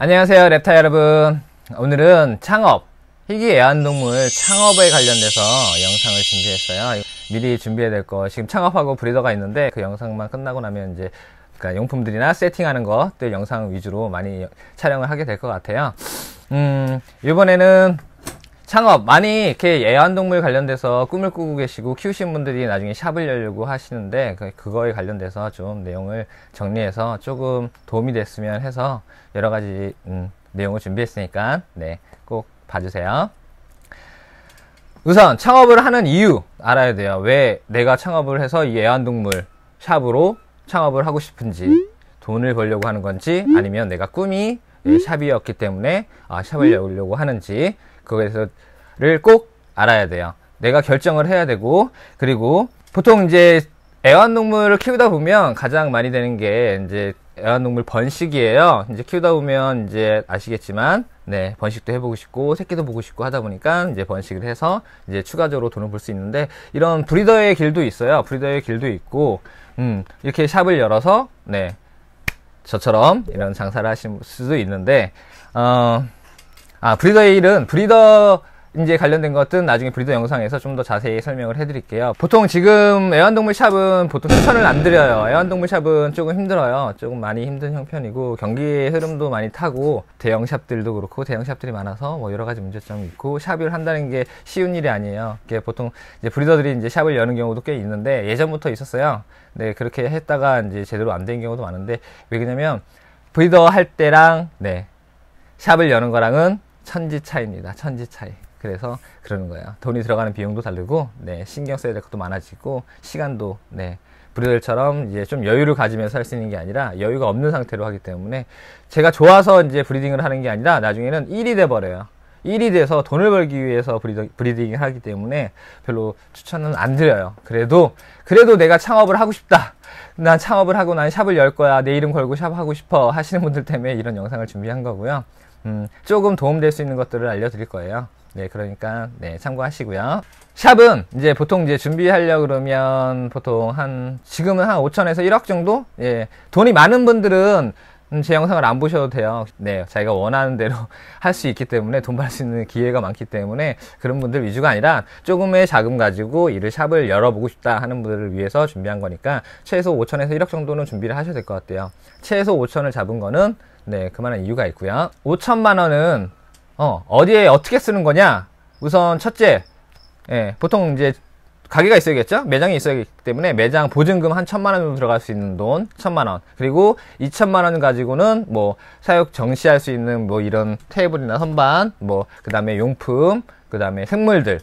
안녕하세요 랩타 여러분 오늘은 창업 희귀 애완동물 창업에 관련돼서 영상을 준비했어요 미리 준비해야 될거 지금 창업하고 브리더가 있는데 그 영상만 끝나고 나면 이제 그러니까 용품들이나 세팅하는 것들 영상 위주로 많이 촬영을 하게 될 것 같아요 음 이번에는 창업 많이 이렇게 애완동물 관련돼서 꿈을 꾸고 계시고 키우신 분들이 나중에 샵을 열려고 하시는데 그, 그거에 관련돼서 좀 내용을 정리해서 조금 도움이 됐으면 해서 여러 가지 음, 내용을 준비했으니까 네, 꼭 봐주세요. 우선 창업을 하는 이유 알아야 돼요. 왜 내가 창업을 해서 이 애완동물 샵으로 창업을 하고 싶은지 돈을 벌려고 하는 건지 아니면 내가 꿈이 샵이었기 때문에 아, 샵을 열려고 하는지 그거에서를 꼭 알아야 돼요. 내가 결정을 해야 되고 그리고 보통 이제 애완동물을 키우다 보면 가장 많이 되는 게 이제 애완동물 번식이에요. 이제 키우다 보면 이제 아시겠지만, 네, 번식도 해보고 싶고, 새끼도 보고 싶고 하다 보니까 이제 번식을 해서 이제 추가적으로 돈을 벌 수 있는데, 이런 브리더의 길도 있어요. 브리더의 길도 있고, 음, 이렇게 샵을 열어서, 네, 저처럼 이런 장사를 하실 수도 있는데, 어, 아, 브리더의 일은 브리더, 인제 관련된 것은 나중에 브리더 영상에서 좀 더 자세히 설명을 해드릴게요. 보통 지금 애완동물 샵은 보통 추천을 안 드려요. 애완동물 샵은 조금 힘들어요. 조금 많이 힘든 형편이고 경기의 흐름도 많이 타고 대형 샵들도 그렇고 대형 샵들이 많아서 뭐 여러 가지 문제점이 있고 샵을 한다는 게 쉬운 일이 아니에요. 이게 보통 이제 브리더들이 이제 샵을 여는 경우도 꽤 있는데 예전부터 있었어요. 네 그렇게 했다가 이제 제대로 안 된 경우도 많은데 왜 그러냐면 브리더 할 때랑 네 샵을 여는 거랑은 천지 차이입니다. 천지 차이. 그래서 그러는 거예요. 돈이 들어가는 비용도 다르고, 네, 신경 써야 될 것도 많아지고, 시간도, 네, 브리들처럼 이제 좀 여유를 가지면서 할 수 있는 게 아니라 여유가 없는 상태로 하기 때문에 제가 좋아서 이제 브리딩을 하는 게 아니라 나중에는 1이 돼버려요. 1이 돼서 돈을 벌기 위해서 브리딩, 브리딩을 하기 때문에 별로 추천은 안 드려요. 그래도, 그래도 내가 창업을 하고 싶다. 난 창업을 하고 난 샵을 열 거야. 내 이름 걸고 샵 하고 싶어. 하시는 분들 때문에 이런 영상을 준비한 거고요. 음, 조금 도움될 수 있는 것들을 알려드릴 거예요. 네, 그러니까 네, 참고하시고요. 샵은 이제 보통 이제 준비하려 그러면 보통 한 지금은 한 5천에서 1억 정도? 예. 돈이 많은 분들은 음, 제 영상을 안 보셔도 돼요. 네, 자기가 원하는 대로 할 수 있기 때문에 돈 벌 수 있는 기회가 많기 때문에 그런 분들 위주가 아니라 조금의 자금 가지고 이를 샵을 열어보고 싶다 하는 분들을 위해서 준비한 거니까 최소 5천에서 1억 정도는 준비를 하셔야 될 것 같아요. 최소 5천을 잡은 거는 네, 그만한 이유가 있고요. 5천만 원은 어, 어디에 어떻게 쓰는 거냐? 우선 첫째, 예, 보통 이제 가게가 있어야겠죠? 매장이 있어야 기 때문에 매장 보증금 한 천만 원 정도 들어갈 수 있는 돈, 천만 원. 그리고 이천만 원 가지고는 뭐 사육 정시할 수 있는 뭐 이런 테이블이나 선반, 뭐 그다음에 용품, 그다음에 생물들.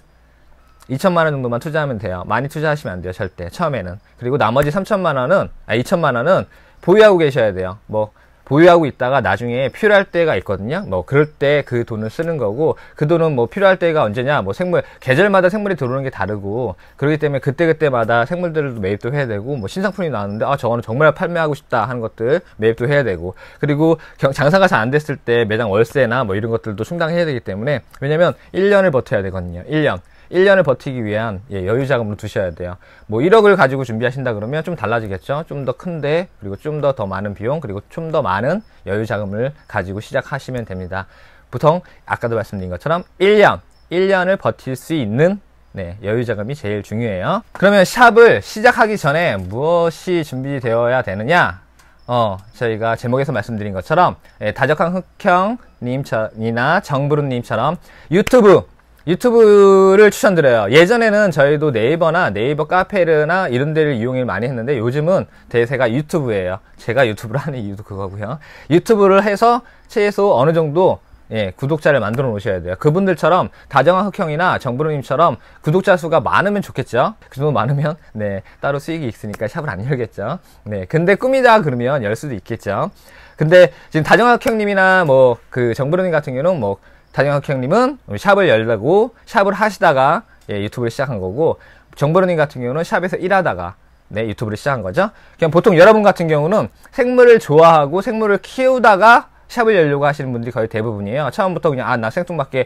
이천만원 정도만 투자하면 돼요. 많이 투자하시면 안 돼요, 절대. 처음에는. 그리고 나머지 삼천만 원은 아 이천만 원은 보유하고 계셔야 돼요. 뭐 보유하고 있다가 나중에 필요할 때가 있거든요. 뭐 그럴 때 그 돈을 쓰는 거고 그 돈은 뭐 필요할 때가 언제냐? 뭐 생물 계절마다 생물이 들어오는 게 다르고 그렇기 때문에 그때 그때마다 생물들도 매입도 해야 되고 뭐 신상품이 나왔는데 아 저거는 정말 판매하고 싶다 하는 것들 매입도 해야 되고 그리고 장사가 잘 안 됐을 때 매장 월세나 뭐 이런 것들도 충당해야 되기 때문에 왜냐면 1년을 버텨야 되거든요. 1년. 1년을 버티기 위한 예, 여유 자금으로 두셔야 돼요. 뭐 1억을 가지고 준비하신다 그러면 좀 달라지겠죠. 좀 더 큰데 그리고 좀 더더 더 많은 비용 그리고 좀 더 많은 여유 자금을 가지고 시작하시면 됩니다. 보통 아까도 말씀드린 것처럼 1년, 1년을 버틸 수 있는 네, 여유 자금이 제일 중요해요. 그러면 샵을 시작하기 전에 무엇이 준비되어야 되느냐? 어, 저희가 제목에서 말씀드린 것처럼 예, 다적한 흑형님이나 정부루님처럼 유튜브 유튜브를 추천드려요. 예전에는 저희도 네이버나 네이버 카페나 르 이런 데를 이용을 많이 했는데 요즘은 대세가 유튜브예요. 제가 유튜브를 하는 이유도 그거고요. 유튜브를 해서 최소 어느 정도 예, 구독자를 만들어 놓으셔야 돼요. 그분들처럼 다정한 흑형이나 정부르님처럼 구독자 수가 많으면 좋겠죠. 그 정도 많으면 네 따로 수익이 있으니까 샵을 안 열겠죠. 네, 근데 꿈이다 그러면 열 수도 있겠죠. 근데 지금 다정한 흑형님이나 뭐 그 정부르님 같은 경우는 뭐 단영학형님은 샵을 열려고 샵을 하시다가 예, 유튜브를 시작한 거고 정보로님 같은 경우는 샵에서 일하다가 네, 유튜브를 시작한 거죠. 그냥 보통 여러분 같은 경우는 생물을 좋아하고 생물을 키우다가 샵을 열려고 하시는 분들이 거의 대부분이에요. 처음부터 그냥 아 나 생뚱맞게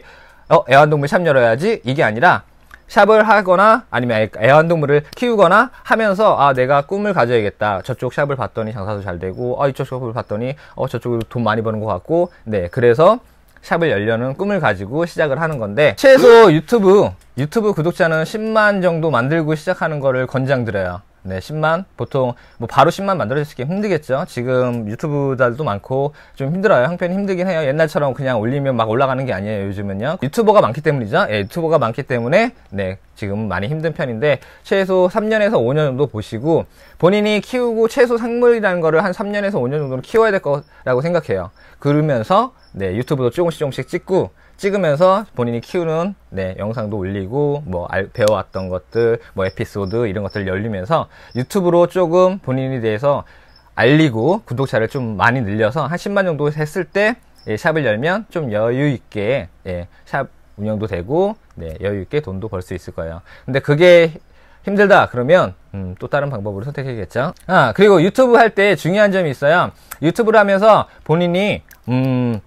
어, 애완동물 샵 열어야지 이게 아니라 샵을 하거나 아니면 애완동물을 키우거나 하면서 아 내가 꿈을 가져야겠다 저쪽 샵을 봤더니 장사도 잘 되고 아 이쪽 샵을 봤더니 어 저쪽으로 돈 많이 버는 것 같고 네 그래서 샵을 열려는 꿈을 가지고 시작을 하는 건데 최소 유튜브 유튜브 구독자는 10만 정도 만들고 시작하는 거를 권장드려요 네, 10만 보통 뭐 바로 10만 만들어지기 힘들겠죠. 지금 유튜브들도 많고 좀 힘들어요. 형편이 힘들긴 해요. 옛날처럼 그냥 올리면 막 올라가는 게 아니에요. 요즘은요. 유튜버가 많기 때문이죠. 예, 유튜버가 많기 때문에 네, 지금 많이 힘든 편인데 최소 3년에서 5년 정도 보시고 본인이 키우고 최소 생물이라는 거를 한 3년에서 5년 정도는 키워야 될 거라고 생각해요. 그러면서 네, 유튜브도 조금씩 조금씩 찍고 찍으면서 본인이 키우는 네, 영상도 올리고 뭐 알, 배워왔던 것들 뭐 에피소드 이런 것들 열리면서 유튜브로 조금 본인에 대해서 알리고 구독자를 좀 많이 늘려서 한 10만 정도 했을 때 예, 샵을 열면 좀 여유 있게 예, 샵 운영도 되고 네, 여유 있게 돈도 벌 수 있을 거예요. 근데 그게 힘들다 그러면 음, 또 다른 방법으로 선택해야겠죠. 아 그리고 유튜브 할 때 중요한 점이 있어요. 유튜브를 하면서 본인이 음,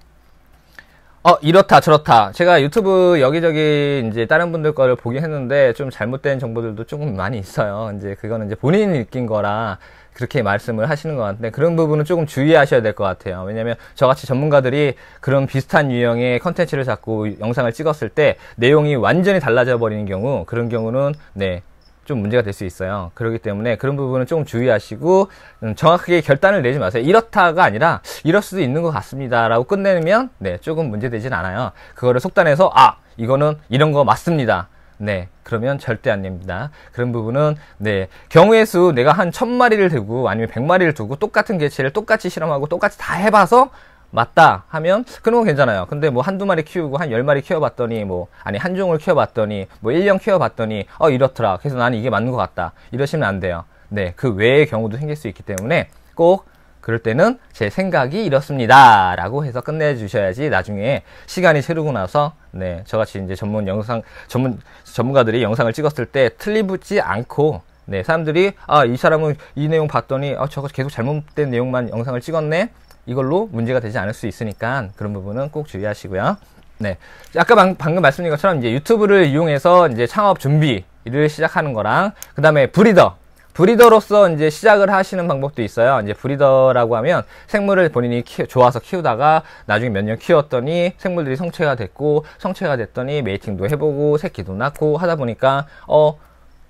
어 이렇다 저렇다 제가 유튜브 여기저기 이제 다른 분들 거를 보긴 했는데 좀 잘못된 정보들도 조금 많이 있어요 이제 그거는 이제 본인이 느낀 거라 그렇게 말씀을 하시는 것 같은데 그런 부분은 조금 주의하셔야 될 것 같아요 왜냐면 저같이 전문가들이 그런 비슷한 유형의 컨텐츠를 잡고 영상을 찍었을 때 내용이 완전히 달라져 버리는 경우 그런 경우는 네좀 문제가 될 수 있어요. 그렇기 때문에 그런 부분은 조금 주의하시고 음, 정확하게 결단을 내지 마세요. 이렇다가 아니라 이럴 수도 있는 것 같습니다라고 끝내면 네 조금 문제되진 않아요. 그거를 속단해서 아 이거는 이런 거 맞습니다. 네, 그러면 절대 안 됩니다. 그런 부분은, 네, 경우의 수 내가 한 천마리를 들고 아니면 백마리를 두고 똑같은 개체를 똑같이 실험하고 똑같이 다 해봐서 맞다 하면 그런 건 괜찮아요. 근데 뭐 한두 마리 키우고 한 열마리 키워봤더니 뭐 아니 한 종을 키워봤더니 뭐 일 년 키워봤더니 어 이렇더라. 그래서 나는 이게 맞는 것 같다. 이러시면 안 돼요. 네, 그 외의 경우도 생길 수 있기 때문에 꼭 그럴 때는 제 생각이 이렇습니다. 라고 해서 끝내주셔야지 나중에 시간이 흐르고 나서, 네, 저같이 이제 전문 영상, 전문, 전문가들이 영상을 찍었을 때 틀리지 붙 않고, 네, 사람들이, 아, 이 사람은 이 내용 봤더니, 아, 저거 계속 잘못된 내용만 영상을 찍었네? 이걸로 문제가 되지 않을 수 있으니까 그런 부분은 꼭 주의하시고요. 네. 아까 방, 금 말씀드린 것처럼 이제 유튜브를 이용해서 이제 창업 준비를 시작하는 거랑 그다음에 브리더 브리더로서 이제 시작을 하시는 방법도 있어요. 이제 브리더라고 하면 생물을 본인이 키, 좋아서 키우다가 나중에 몇 년 키웠더니 생물들이 성체가 됐고 성체가 됐더니 메이팅도 해보고 새끼도 낳고 하다 보니까 어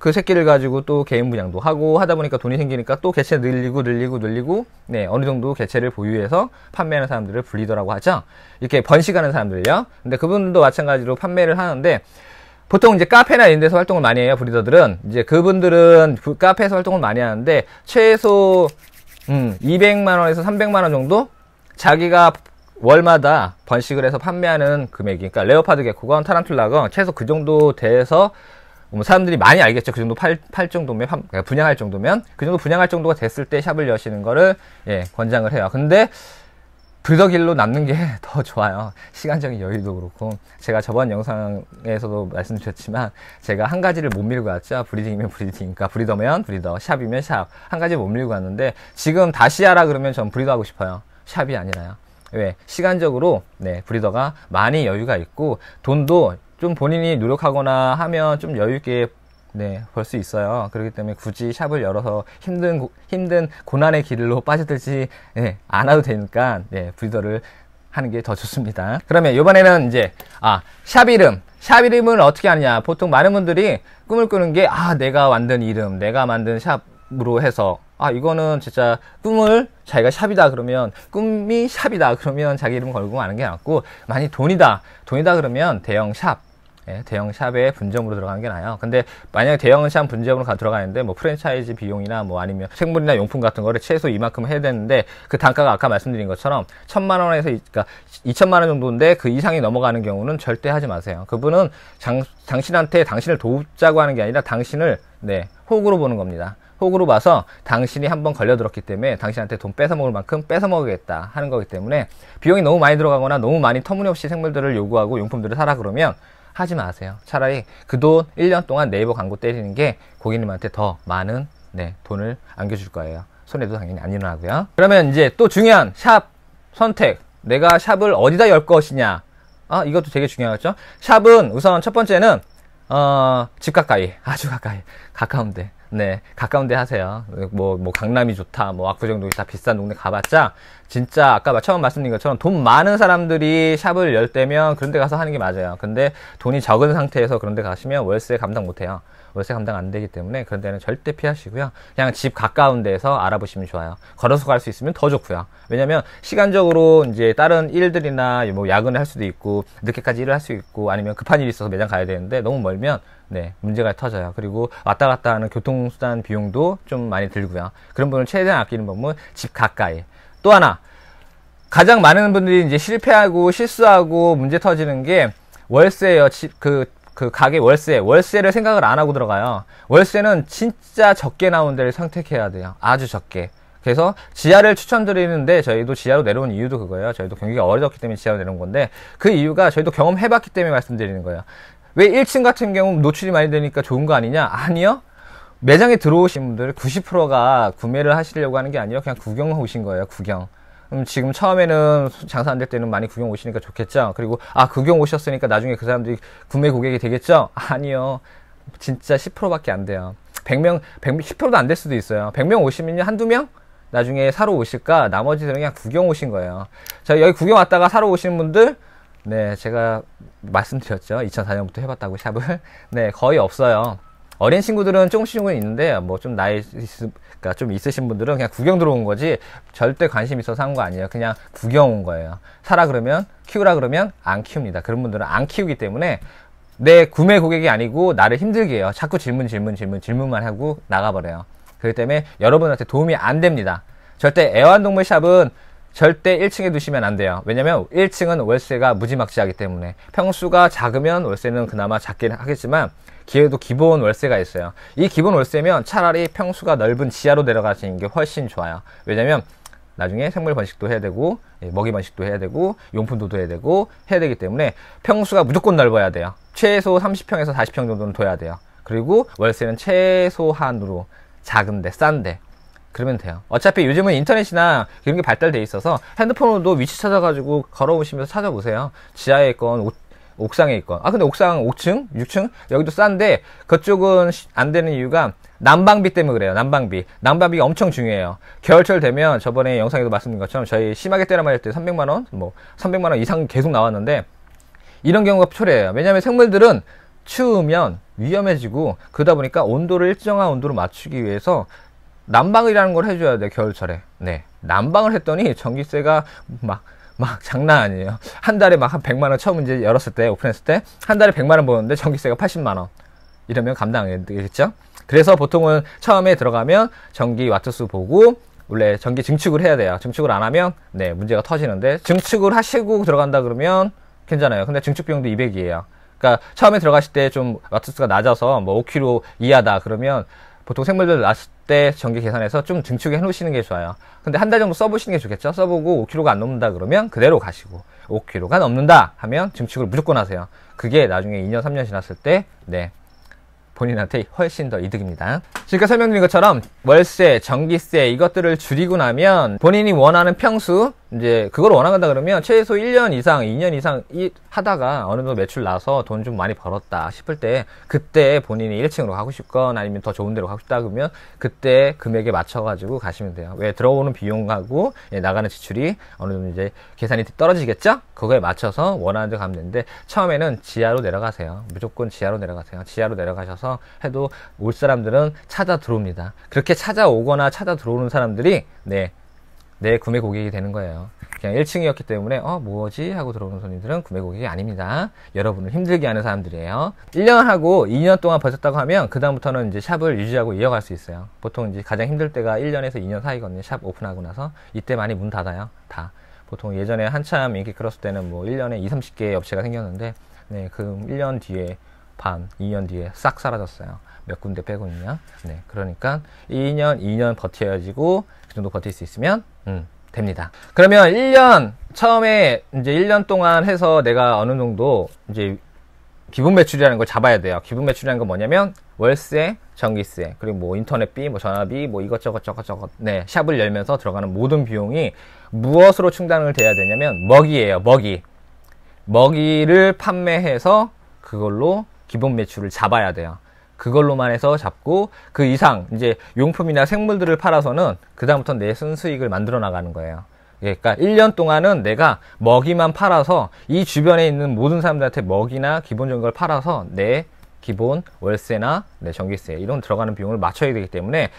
그 새끼를 가지고 또 개인 분양도 하고 하다 보니까 돈이 생기니까 또 개체 늘리고 늘리고 늘리고 네 어느 정도 개체를 보유해서 판매하는 사람들을 불리더라고 하죠 이렇게 번식하는 사람들요 이 근데 그분들도 마찬가지로 판매를 하는데 보통 이제 카페나 이런 데서 활동을 많이 해요 브리더들은 이제 그분들은 그 카페에서 활동을 많이 하는데 최소 음 200만 원에서 300만 원 정도 자기가 월마다 번식을 해서 판매하는 금액이 니까 그러니까 레오파드 개코건 타란툴라건 최소 그 정도 돼서 뭐 사람들이 많이 알겠죠. 그 정도 팔, 팔 정도면, 그러니까 분양할 정도면, 그 정도 분양할 정도가 됐을 때 샵을 여시는 거를, 예, 권장을 해요. 근데, 불더길로 남는 게 더 좋아요. 시간적인 여유도 그렇고. 제가 저번 영상에서도 말씀드렸지만, 제가 한 가지를 못 밀고 왔죠. 브리딩이면 브리딩이니까, 브리더면 브리더, 샵이면 샵. 한 가지 못 밀고 왔는데, 지금 다시 하라 그러면 전 브리더 하고 싶어요. 샵이 아니라요. 왜? 시간적으로, 네, 브리더가 많이 여유가 있고, 돈도 좀 본인이 노력하거나 하면 좀 여유있게 네, 벌 수 있어요. 그렇기 때문에 굳이 샵을 열어서 힘든, 고, 힘든 고난의 길로 빠져들지, 네, 않아도 되니까, 네, 브리더를 하는 게 더 좋습니다. 그러면 이번에는 이제, 아, 샵 이름. 샵 이름을 어떻게 하느냐. 보통 많은 분들이 꿈을 꾸는 게, 아, 내가 만든 이름, 내가 만든 샵으로 해서, 아, 이거는 진짜 꿈을 자기가 샵이다 그러면, 꿈이 샵이다 그러면 자기 이름 걸고 하는 게 낫고, 많이 돈이다. 돈이다 그러면 대형 샵. 예, 대형 샵에 분점으로 들어가는 게 나아요. 근데 만약에 대형 샵 분점으로 가, 들어가는데 뭐 프랜차이즈 비용이나 뭐 아니면 생물이나 용품 같은 거를 최소 이만큼 해야 되는데 그 단가가 아까 말씀드린 것처럼 천만 원에서 그러니까 2천만 원 정도인데 그 이상이 넘어가는 경우는 절대 하지 마세요. 그분은 장, 당신한테 당신을 돕자고 하는 게 아니라 당신을 네, 호구로 보는 겁니다. 속으로 봐서 당신이 한번 걸려들었기 때문에 당신한테 돈 뺏어먹을 만큼 뺏어먹겠다 하는 거기 때문에 비용이 너무 많이 들어가거나 너무 많이 터무니없이 생물들을 요구하고 용품들을 사라 그러면 하지 마세요. 차라리 그 돈 1년 동안 네이버 광고 때리는 게 고객님한테 더 많은 네, 돈을 안겨줄 거예요. 손해도 당연히 안 일어나고요. 그러면 이제 또 중요한 샵 선택. 내가 샵을 어디다 열 것이냐. 아, 이것도 되게 중요하죠. 샵은 우선 첫 번째는 어, 집 가까이, 아주 가까이, 가까운데. 네, 가까운 데 하세요. 뭐, 뭐, 강남이 좋다, 뭐, 압구정동이 다 비싼 동네 가봤자, 진짜 아까 처음 말씀드린 것처럼 돈 많은 사람들이 샵을 열 때면 그런 데 가서 하는 게 맞아요. 근데 돈이 적은 상태에서 그런 데 가시면 월세 감당 못 해요. 월세 감당 안 되기 때문에 그런 데는 절대 피하시고요. 그냥 집 가까운 데에서 알아보시면 좋아요. 걸어서 갈 수 있으면 더 좋고요. 왜냐면 시간적으로 이제 다른 일들이나 뭐 야근을 할 수도 있고 늦게까지 일을 할 수 있고 아니면 급한 일이 있어서 매장 가야 되는데 너무 멀면 네, 문제가 터져요. 그리고 왔다 갔다 하는 교통수단 비용도 좀 많이 들고요. 그런 분을 최대한 아끼는 법은집 가까이. 또 하나, 가장 많은 분들이 이제 실패하고 실수하고 문제 터지는 게 월세예요. 그, 그 가게 월세, 월세를 생각을 안 하고 들어가요. 월세는 진짜 적게 나온 데를 선택해야 돼요. 아주 적게. 그래서 지하를 추천드리는데 저희도 지하로 내려온 이유도 그거예요. 저희도 경기가 어려졌기 때문에 지하로 내려온 건데 그 이유가 저희도 경험해봤기 때문에 말씀드리는 거예요. 왜 1층 같은 경우 노출이 많이 되니까 좋은 거 아니냐? 아니요. 매장에 들어오신 분들 90%가 구매를 하시려고 하는 게 아니라 그냥 구경 오신 거예요. 구경. 음, 지금 처음에는 장사 안 될 때는 많이 구경 오시니까 좋겠죠. 그리고 아 구경 오셨으니까 나중에 그 사람들이 구매 고객이 되겠죠. 아니요. 진짜 10%밖에 안 돼요. 100명, 100, 10%도 안 될 수도 있어요. 100명 오시면 한두 명? 나중에 사러 오실까? 나머지들은 그냥 구경 오신 거예요. 자, 여기 구경 왔다가 사러 오신 분들 네, 제가 말씀드렸죠. 2004년부터 해봤다고 샵을. 네, 거의 없어요. 어린 친구들은 조금씩 조금 있는데 뭐 좀 나이 있, 그니까좀 있으신 분들은 그냥 구경 들어온 거지 절대 관심 있어서 한 거 아니에요. 그냥 구경 온 거예요. 사라 그러면 키우라 그러면 안 키웁니다. 그런 분들은 안 키우기 때문에 내 구매 고객이 아니고 나를 힘들게 해요. 자꾸 질문 질문 질문 질문만 하고 나가버려요. 그렇기 때문에 여러분한테 도움이 안 됩니다. 절대 애완동물 샵은 절대 1층에 두시면 안 돼요. 왜냐면 1층은 월세가 무지막지하기 때문에 평수가 작으면 월세는 그나마 작긴 하겠지만 기회도 기본 월세가 있어요. 이 기본 월세면 차라리 평수가 넓은 지하로 내려가시는 게 훨씬 좋아요. 왜냐면 나중에 생물 번식도 해야 되고 예, 먹이 번식도 해야 되고 용품도 해야 되고 해야 되기 때문에 평수가 무조건 넓어야 돼요. 최소 30평에서 40평 정도는 둬야 돼요. 그리고 월세는 최소한으로 작은데 싼데 그러면 돼요. 어차피 요즘은 인터넷이나 이런 게 발달돼 있어서 핸드폰으로도 위치 찾아가지고 걸어오시면서 찾아보세요. 지하에 있건 오, 옥상에 있건. 아 근데 옥상 5층, 6층 여기도 싼데 그쪽은 안 되는 이유가 난방비 때문에 그래요. 난방비. 난방비 가 엄청 중요해요. 겨울철 되면 저번에 영상에도 말씀드린 것처럼 저희 심하게 때려 맞을 때 300만 원, 뭐 300만 원 이상 계속 나왔는데 이런 경우가 초래해요. 왜냐하면 생물들은 추우면 위험해지고 그러다 보니까 온도를 일정한 온도로 맞추기 위해서 난방이라는 걸 해줘야 돼 겨울철에 네 난방을 했더니 전기세가 막 막 장난 아니에요 한 달에 막 한 100만원 처음 이제 열었을 때 오픈했을 때 한 달에 100만원 버는데 전기세가 80만원 이러면 감당 안 되겠죠 그래서 보통은 처음에 들어가면 전기 와트수 보고 원래 전기 증축을 해야 돼요 증축을 안 하면 네 문제가 터지는데 증축을 하시고 들어간다 그러면 괜찮아요 근데 증축 비용도 200이에요 그러니까 처음에 들어가실 때 좀 와트수가 낮아서 뭐 5kg 이하다 그러면 보통 생물들 낳을때 전기 계산해서 좀 증축해 놓으시는 게 좋아요. 근데 한 달 정도 써보시는 게 좋겠죠? 써보고 5kg가 안 넘는다 그러면 그대로 가시고 5kg가 넘는다 하면 증축을 무조건 하세요. 그게 나중에 2년, 3년 지났을 때 네. 본인한테 훨씬 더 이득입니다. 지금까 설명드린 것처럼 월세, 전기세 이것들을 줄이고 나면 본인이 원하는 평수 이제 그걸 원한다 그러면 최소 1년 이상, 2년 이상 하다가 어느 정도 매출 나서 돈 좀 많이 벌었다 싶을 때 그때 본인이 1층으로 가고 싶건 아니면 더 좋은 데로 가고 싶다 그러면 그때 금액에 맞춰가지고 가시면 돼요. 왜 들어오는 비용하고 예, 나가는 지출이 어느 정도 이제 계산이 떨어지겠죠? 그거에 맞춰서 원하는 데 가면 되는데 처음에는 지하로 내려가세요. 무조건 지하로 내려가세요. 지하로 내려가셔서 해도 올 사람들은 찾아 들어옵니다. 그렇게 찾아오거나 찾아 들어오는 사람들이 네내 구매 고객이 되는 거예요. 그냥 1층이었기 때문에 어 뭐지 하고 들어오는 손님들은 구매 고객이 아닙니다. 여러분을 힘들게 하는 사람들이에요. 1년 하고 2년 동안 버텼다고 하면 그 다음부터는 이제 샵을 유지하고 이어갈 수 있어요. 보통 이제 가장 힘들 때가 1년에서 2년 사이거든요. 샵 오픈하고 나서 이때 많이 문 닫아요. 다. 보통 예전에 한참 인기 끌었을 때는 뭐 1년에 2, 3 0개 업체가 생겼는데 네, 그 1년 뒤에 반, 2년 뒤에 싹 사라졌어요. 몇 군데 빼고는요. 네, 그러니까 2년, 2년 버텨야지고 그 정도 버틸 수 있으면 음, 됩니다. 그러면 1년 처음에 이제 1년 동안 해서 내가 어느 정도 이제 기본 매출이라는 걸 잡아야 돼요. 기본 매출이라는 건 뭐냐면 월세, 전기세, 그리고 뭐 인터넷비, 뭐 전화비, 뭐 이것저것 저것 저것 네 샵을 열면서 들어가는 모든 비용이 무엇으로 충당을 돼야 되냐면 먹이에요. 먹이 먹이를 판매해서 그걸로 기본 매출을 잡아야 돼요. 그걸로만 해서 잡고 그 이상 이제 용품이나 생물들을 팔아서는 그다음부터 내 순수익을 만들어 나가는 거예요. 예, 그러니까 1년 동안은 내가 먹이만 팔아서 이 주변에 있는 모든 사람들한테 먹이나 기본적인 걸 팔아서 내 기본 월세나 내 전기세 이런 들어가는 비용을 맞춰야 되기 때문에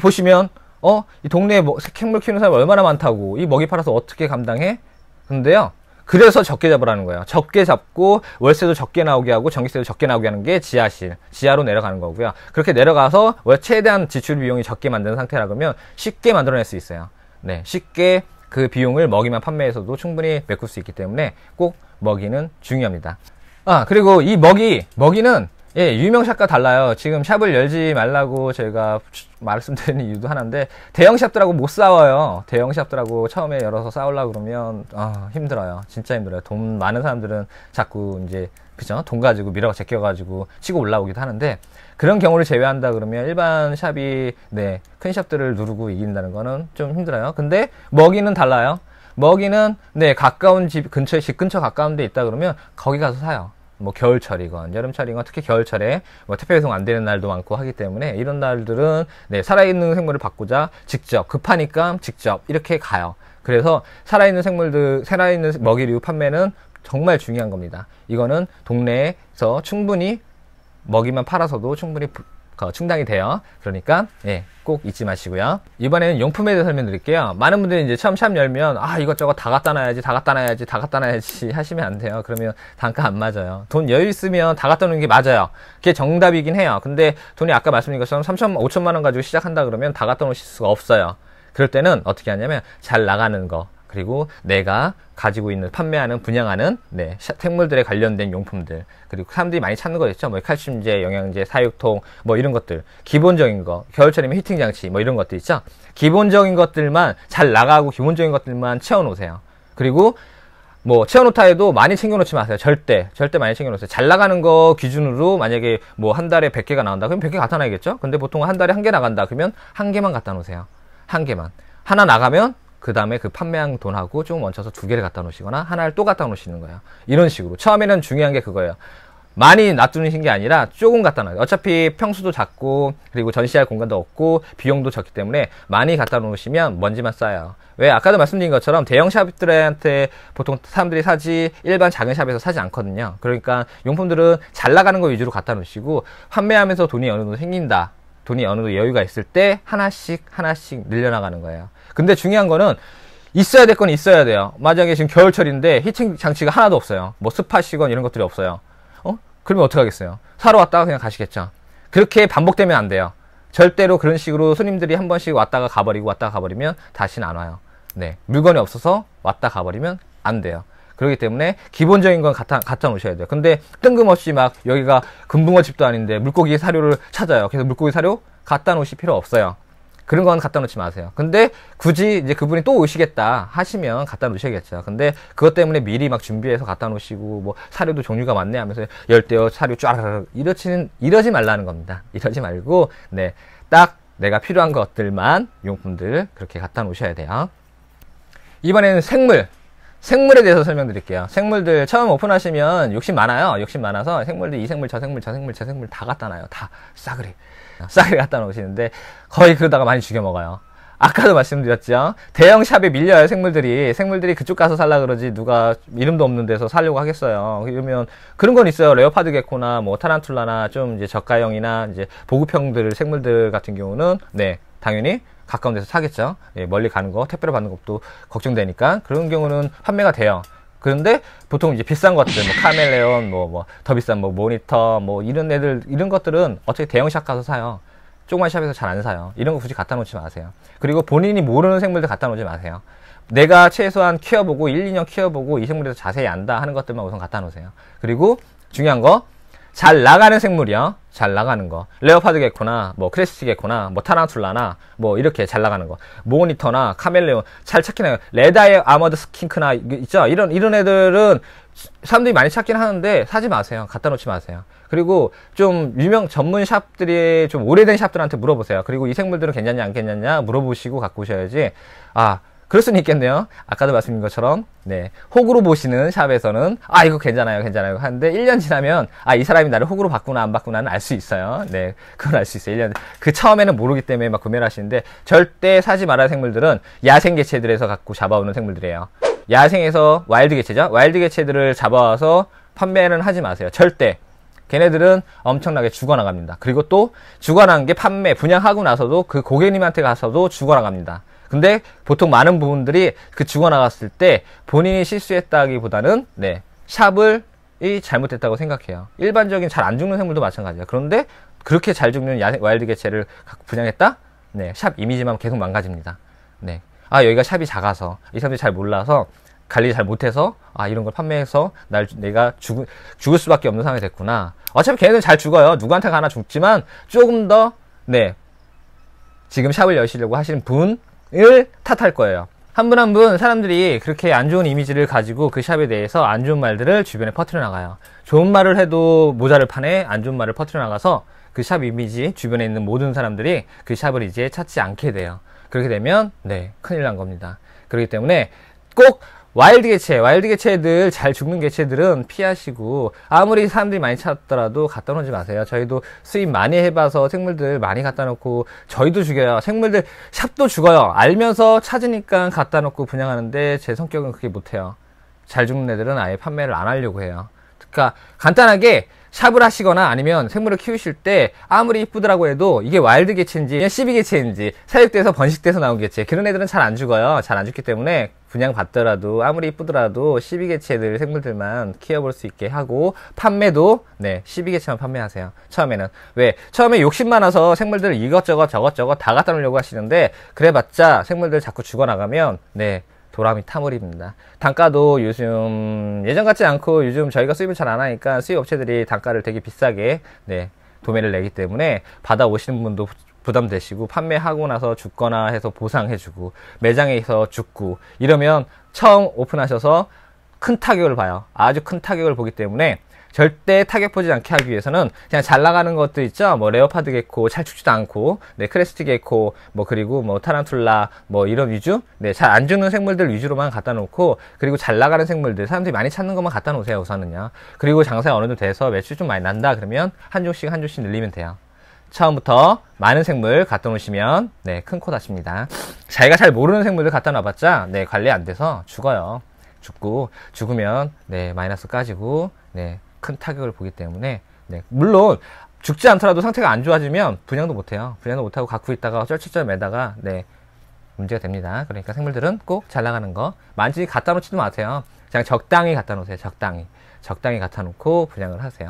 보시면 어 이 동네에 뭐, 생물 키우는 사람 얼마나 많다고 이 먹이 팔아서 어떻게 감당해? 근데요 그래서 적게 잡으라는 거예요. 적게 잡고 월세도 적게 나오게 하고 전기세도 적게 나오게 하는 게 지하실, 지하로 내려가는 거고요. 그렇게 내려가서 최대한 지출 비용이 적게 만드는 상태라 그러면 쉽게 만들어낼 수 있어요. 네, 쉽게 그 비용을 먹이만 판매해서도 충분히 메꿀 수 있기 때문에 꼭 먹이는 중요합니다. 아, 그리고 이 먹이, 먹이는 예, 유명 샵과 달라요. 지금 샵을 열지 말라고 제가 말씀드리는 이유도 하나인데 대형 샵들하고 못 싸워요. 대형 샵들하고 처음에 열어서 싸우려고 그러면 아, 힘들어요. 진짜 힘들어요. 돈 많은 사람들은 자꾸 이제 그죠? 돈 가지고 밀어 제껴 가지고 치고 올라오기도 하는데 그런 경우를 제외한다 그러면 일반 샵이 네, 큰 샵들을 누르고 이긴다는 거는 좀 힘들어요. 근데 먹이는 달라요. 먹이는 네, 가까운 집 근처에 집 근처 가까운 데 있다 그러면 거기 가서 사요. 뭐 겨울철이건 여름철이건 특히 겨울철에 뭐 택배 배송 안 되는 날도 많고 하기 때문에 이런 날들은 네, 살아있는 생물을 바꾸자 직접 급하니까 직접 이렇게 가요. 그래서 살아있는 생물들 살아있는 먹이류 판매는 정말 중요한 겁니다. 이거는 동네에서 충분히 먹이만 팔아서도 충분히 충당이 돼요. 그러니까 예, 꼭 잊지 마시고요. 이번에는 용품에 대해 서 설명드릴게요. 많은 분들이 이제 처음 샵 열면 아 이것저것 다 갖다 놔야지 다 갖다 놔야지 다 갖다 놔야지 하시면 안 돼요. 그러면 단가 안 맞아요. 돈 여유 있으면 다 갖다 놓는 게 맞아요. 그게 정답이긴 해요. 근데 돈이 아까 말씀드린 것처럼 3천 5천만 원 가지고 시작한다 그러면 다 갖다 놓으실 수가 없어요. 그럴 때는 어떻게 하냐면 잘 나가는 거 그리고 내가 가지고 있는 판매하는 분양하는 네, 생물들에 관련된 용품들 그리고 사람들이 많이 찾는 거 있죠 뭐 칼슘제 영양제 사육통 뭐 이런 것들 기본적인 거 겨울철이면 히팅 장치 뭐 이런 것들 있죠 기본적인 것들만 잘 나가고 기본적인 것들만 채워 놓으세요 그리고 뭐 채워놓다 해도 많이 챙겨놓지 마세요. 절대 절대 많이 챙겨놓으세요. 잘 나가는 거 기준으로 만약에 뭐 한 달에 100개가 나온다 그럼 100개 갖다 놔야겠죠? 근데 보통 한 달에 한 개 나간다 그러면 한 개만 갖다 놓으세요. 한 개만 하나 나가면 그 다음에 그 판매한 돈하고 좀 얹혀서 두 개를 갖다 놓으시거나 하나를 또 갖다 놓으시는 거예요. 이런 식으로. 처음에는 중요한 게 그거예요. 많이 놔두는 게 아니라 조금 갖다 놔요. 어차피 평수도 작고 그리고 전시할 공간도 없고 비용도 적기 때문에 많이 갖다 놓으시면 먼지만 쌓여요. 왜 아까도 말씀드린 것처럼 대형 샵들한테 보통 사람들이 사지 일반 작은 샵에서 사지 않거든요. 그러니까 용품들은 잘 나가는 거 위주로 갖다 놓으시고 판매하면서 돈이 어느 정도 생긴다. 돈이 어느 정도 여유가 있을 때 하나씩 하나씩 늘려나가는 거예요. 근데 중요한 거는 있어야 될 건 있어야 돼요. 만약에 지금 겨울철인데 히팅 장치가 하나도 없어요. 뭐 스팟이건 이런 것들이 없어요. 어? 그러면 어떡 하겠어요? 사러 왔다가 그냥 가시겠죠. 그렇게 반복되면 안 돼요. 절대로 그런 식으로 손님들이 한 번씩 왔다가 가버리고 왔다가 가버리면 다시는 안 와요. 네. 물건이 없어서 왔다 가버리면 안 돼요. 그렇기 때문에 기본적인 건 갖다, 갖다 놓으셔야 돼요. 근데 뜬금없이 막 여기가 금붕어 집도 아닌데 물고기 사료를 찾아요. 그래서 물고기 사료 갖다 놓으실 필요 없어요. 그런 건 갖다 놓지 마세요. 근데 굳이 이제 그분이 또 오시겠다 하시면 갖다 놓으셔야겠죠. 근데 그것 때문에 미리 막 준비해서 갖다 놓으시고 뭐 사료도 종류가 많네 하면서 열대어 사료 쫙 이러지는 이러지 말라는 겁니다. 이러지 말고 네. 딱 내가 필요한 것들만 용품들 그렇게 갖다 놓으셔야 돼요. 이번에는 생물 생물에 대해서 설명드릴게요. 생물들 처음 오픈하시면 욕심 많아요. 욕심 많아서 생물들 이 생물 저 생물 저 생물 저 생물 다 갖다 놔요. 다 싸그리. 싸게 갖다 놓으시는데 거의 그러다가 많이 죽여 먹어요. 아까도 말씀드렸죠. 대형 샵에 밀려요, 생물들이. 생물들이 그쪽 가서 살라 그러지 누가 이름도 없는 데서 살려고 하겠어요. 그러면 그런 건 있어요. 레오파드 개코나 뭐 타란툴라나 좀 이제 저가형이나 이제 보급형들 생물들 같은 경우는 네, 당연히 가까운 데서 사겠죠. 예, 멀리 가는 거 택배로 받는 것도 걱정되니까 그런 경우는 판매가 돼요. 그런데 보통 이제 비싼 것들, 뭐 카멜레온, 뭐, 뭐, 더 비싼 뭐 모니터, 뭐 이런 애들, 이런 것들은 어떻게 대형샵 가서 사요. 조그만 샵에서 잘 안 사요. 이런 거 굳이 갖다 놓지 마세요. 그리고 본인이 모르는 생물들 갖다 놓지 마세요. 내가 최소한 키워보고, 1, 2년 키워보고, 이 생물에서 자세히 안다 하는 것들만 우선 갖다 놓으세요. 그리고 중요한 거, 잘 나가는 생물이요. 잘 나가는 거. 레오파드 개코나 뭐 크레스티 개코나 뭐 타란툴라나 뭐 이렇게 잘 나가는 거. 모니터나 카멜레온 잘 찾긴 해요. 레다의 아머드 스킨크나 있죠. 이런 이런 애들은 사람들이 많이 찾긴 하는데 사지 마세요. 갖다 놓지 마세요. 그리고 좀 유명 전문 샵들이 좀 오래된 샵들한테 물어보세요. 그리고 이 생물들은 괜찮냐 안 괜찮냐 물어보시고 갖고 오셔야지. 아 그럴 수는 있겠네요. 아까도 말씀드린 것처럼, 네. 호구로 보시는 샵에서는, 아, 이거 괜찮아요, 괜찮아요. 하는데, 1년 지나면, 아, 이 사람이 나를 호구로 봤구나, 안 봤구나는 알 수 있어요. 네. 그건 알 수 있어요. 1년. 그 처음에는 모르기 때문에 막 구매를 하시는데, 절대 사지 말아야 생물들은 야생 개체들에서 갖고 잡아오는 생물들이에요. 야생에서 와일드 개체죠? 와일드 개체들을 잡아와서 판매는 하지 마세요. 절대. 걔네들은 엄청나게 죽어나갑니다. 그리고 또 죽어난 게 판매, 분양하고 나서도 그 고객님한테 가서도 죽어나갑니다. 근데 보통 많은 부분들이 그 죽어나갔을 때 본인이 실수했다기보다는 네 샵을 이잘못했다고 생각해요. 일반적인 잘 안 죽는 생물도 마찬가지예요 그런데 그렇게 잘 죽는 야생 와일드 개체를 분양했다? 네, 샵 이미지만 계속 망가집니다. 네. 아, 여기가 샵이 작아서 이 사람들이 잘 몰라서 관리 잘 못해서 아 이런 걸 판매해서 날 내가 죽, 죽을 수밖에 없는 상황이 됐구나. 어차피 걔네들잘 죽어요. 누구한테 가나 죽지만 조금 더 네. 지금 샵을 여시려고 하시는 분을 탓할 거예요. 한분 한분 한 분 사람들이 그렇게 안 좋은 이미지를 가지고 그 샵에 대해서 안 좋은 말들을 주변에 퍼트려 나가요. 좋은 말을 해도 모자를 판에 안 좋은 말을 퍼트려 나가서 그 샵 이미지 주변에 있는 모든 사람들이 그 샵을 이제 찾지 않게 돼요. 그렇게 되면 네 큰일 난 겁니다. 그렇기 때문에 꼭 와일드 개체, 와일드 개체들, 잘 죽는 개체들은 피하시고, 아무리 사람들이 많이 찾더라도 갖다 놓지 마세요. 저희도 수입 많이 해봐서 생물들 많이 갖다 놓고, 저희도 죽여요. 생물들, 샵도 죽어요. 알면서 찾으니까 갖다 놓고 분양하는데, 제 성격은 그게 못해요. 잘 죽는 애들은 아예 판매를 안 하려고 해요. 그러니까, 간단하게, 샵을 하시거나 아니면 생물을 키우실 때 아무리 이쁘더라고 해도 이게 와일드 개체인지 시비 개체인지 사육돼서 번식돼서 나온 개체 그런 애들은 잘 안 죽어요 잘 안 죽기 때문에 분양받더라도 아무리 이쁘더라도 12개체들 생물들만 키워볼 수 있게 하고 판매도 네 12개체만 판매하세요 처음에는 왜 처음에 욕심 많아서 생물들 이것저것 저것저것 다 갖다 놓으려고 하시는데 그래봤자 생물들 자꾸 죽어나가면 네도라미 타물입니다. 단가도 요즘 예전 같지 않고 요즘 저희가 수입을 잘 안 하니까 수입 업체들이 단가를 되게 비싸게 네 도매를 내기 때문에 받아오시는 분도 부담되시고 판매하고 나서 죽거나 해서 보상해주고 매장에서 죽고 이러면 처음 오픈하셔서 큰 타격을 봐요. 아주 큰 타격을 보기 때문에 절대 타격 보지 않게 하기 위해서는 그냥 잘 나가는 것들 있죠. 뭐 레어파드 개코, 잘 죽지도 않고, 네 크레스트 개코, 뭐 그리고 뭐 타란툴라, 뭐 이런 위주, 네잘 안 죽는 생물들 위주로만 갖다 놓고, 그리고 잘 나가는 생물들 사람들이 많이 찾는 것만 갖다 놓으세요 우선은요. 그리고 장사에 어느 정도 돼서 매출 좀 많이 난다 그러면 한 조씩 한 조씩 늘리면 돼요. 처음부터 많은 생물 갖다 놓으시면 네, 큰코 다칩니다. 자기가 잘 모르는 생물들 갖다 놔봤자 네, 관리 안 돼서 죽어요. 죽고 죽으면 네, 마이너스 까지고 네, 큰 타격을 보기 때문에 네, 물론 죽지 않더라도 상태가 안 좋아지면 분양도 못해요. 분양도 못하고 갖고 있다가 쩔쩔쩔 매다가 네, 문제가 됩니다. 그러니까 생물들은 꼭 잘 나가는 거 만지 기 갖다 놓지도 마세요. 그냥 적당히 갖다 놓으세요. 적당히. 적당히 갖다 놓고 분양을 하세요.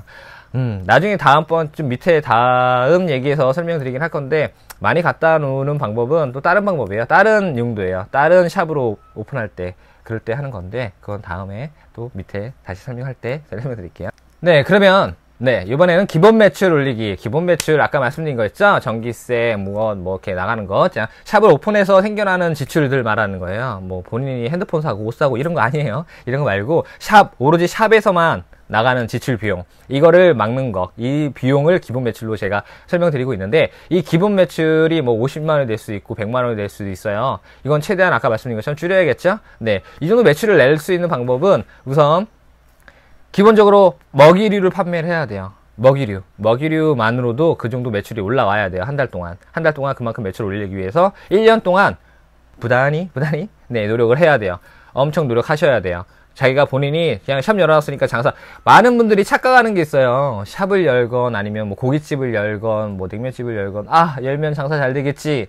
음, 나중에 다음번 좀 밑에 다음 얘기에서 설명드리긴 할 건데 많이 갖다 놓는 방법은 또 다른 방법이에요. 다른 용도예요. 다른 샵으로 오픈할 때 그럴 때 하는 건데 그건 다음에 또 밑에 다시 설명할 때 설명드릴게요. 해 네, 그러면 네, 이번에는 기본 매출 올리기. 기본 매출 아까 말씀드린 거 있죠? 전기세, 무원 뭐 이렇게 나가는 거. 그 샵을 오픈해서 생겨나는 지출들 말하는 거예요. 뭐 본인이 핸드폰 사고 옷 사고 이런 거 아니에요. 이런 거 말고 샵 오로지 샵에서만 나가는 지출 비용 이거를 막는 거이 비용을 기본 매출로 제가 설명드리고 있는데 이 기본 매출이 뭐 50만 원이 될 수 있고 100만 원이 될 수도 있어요 이건 최대한 아까 말씀드린 것처럼 줄여야겠죠 네이 정도 매출을 낼 수 있는 방법은 우선 기본적으로 먹이류를 판매를 해야 돼요. 먹이류. 먹이류만으로도 그 정도 매출이 올라와야 돼요. 한 달 동안. 한 달 동안 그만큼 매출을 올리기 위해서 1년 동안 부단히, 부단히, 네, 노력을 해야 돼요. 엄청 노력하셔야 돼요. 자기가 본인이 그냥 샵 열어놨으니까 장사 많은 분들이 착각하는 게 있어요 샵을 열건 아니면 뭐 고깃집을 열건 뭐 냉면집을 열건 아 열면 장사 잘 되겠지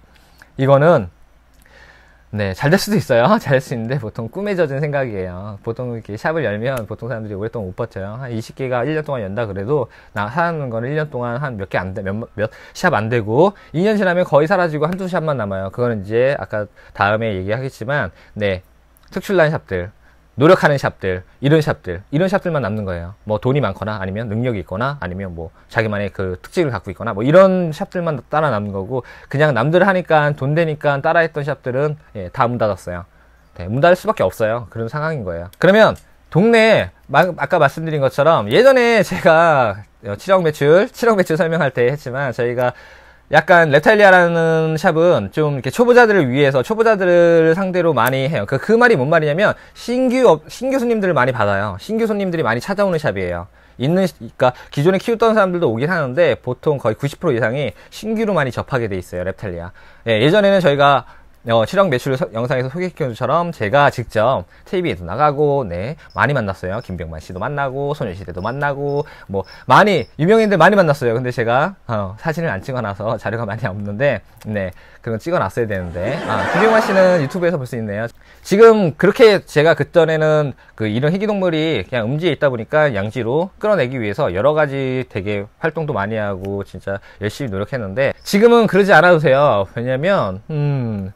이거는 네, 잘 될 수도 있어요. 잘 될 수 있는데 보통 꿈에 젖은 생각이에요. 보통 이렇게 샵을 열면 보통 사람들이 오랫동안 못 버텨요. 한 20개가 1년 동안 연다 그래도 나하는 거는 1년 동안 한 몇 개 안 돼, 몇몇샵 안 되고 2년 지나면 거의 사라지고 한두 샵만 남아요. 그거는 이제 아까 다음에 얘기하겠지만 네, 특출난 샵들 노력하는 샵들, 이런 샵들, 이런 샵들만 남는 거예요. 뭐 돈이 많거나 아니면 능력이 있거나 아니면 뭐 자기만의 그 특징을 갖고 있거나 뭐 이런 샵들만 따라 남는 거고 그냥 남들 하니까 돈 되니까 따라했던 샵들은 예, 다 문 닫았어요. 네, 문 닫을 수밖에 없어요. 그런 상황인 거예요. 그러면 동네 아까 말씀드린 것처럼 예전에 제가 7억 어, 매출, 7억 매출 설명할 때 했지만 저희가 약간 랩탈리아라는 샵은 좀 이렇게 초보자들을 위해서 초보자들을 상대로 많이 해요. 그, 그 말이 뭔 말이냐면 신규 신규 손님들을 많이 받아요. 신규 손님들이 많이 찾아오는 샵이에요. 있는 그러니까 기존에 키웠던 사람들도 오긴 하는데 보통 거의 90% 이상이 신규로 많이 접하게 돼 있어요. 랩탈리아. 예, 예전에는 저희가 어, 실형 매출 서, 영상에서 소개시켜준 것처럼 제가 직접 TV에도 나가고 네 많이 만났어요. 김병만 씨도 만나고 소녀시대도 만나고 뭐 많이 유명인들 많이 만났어요. 근데 제가 어, 사진을 안 찍어놔서 자료가 많이 없는데 네 그건 찍어놨어야 되는데 아, 김병만 씨는 유튜브에서 볼 수 있네요. 지금 그렇게 제가 그전에는 그 이런 희귀동물이 그냥 음지에 있다 보니까 양지로 끌어내기 위해서 여러 가지 되게 활동도 많이 하고 진짜 열심히 노력했는데 지금은 그러지 않아도 돼요. 왜냐면 음.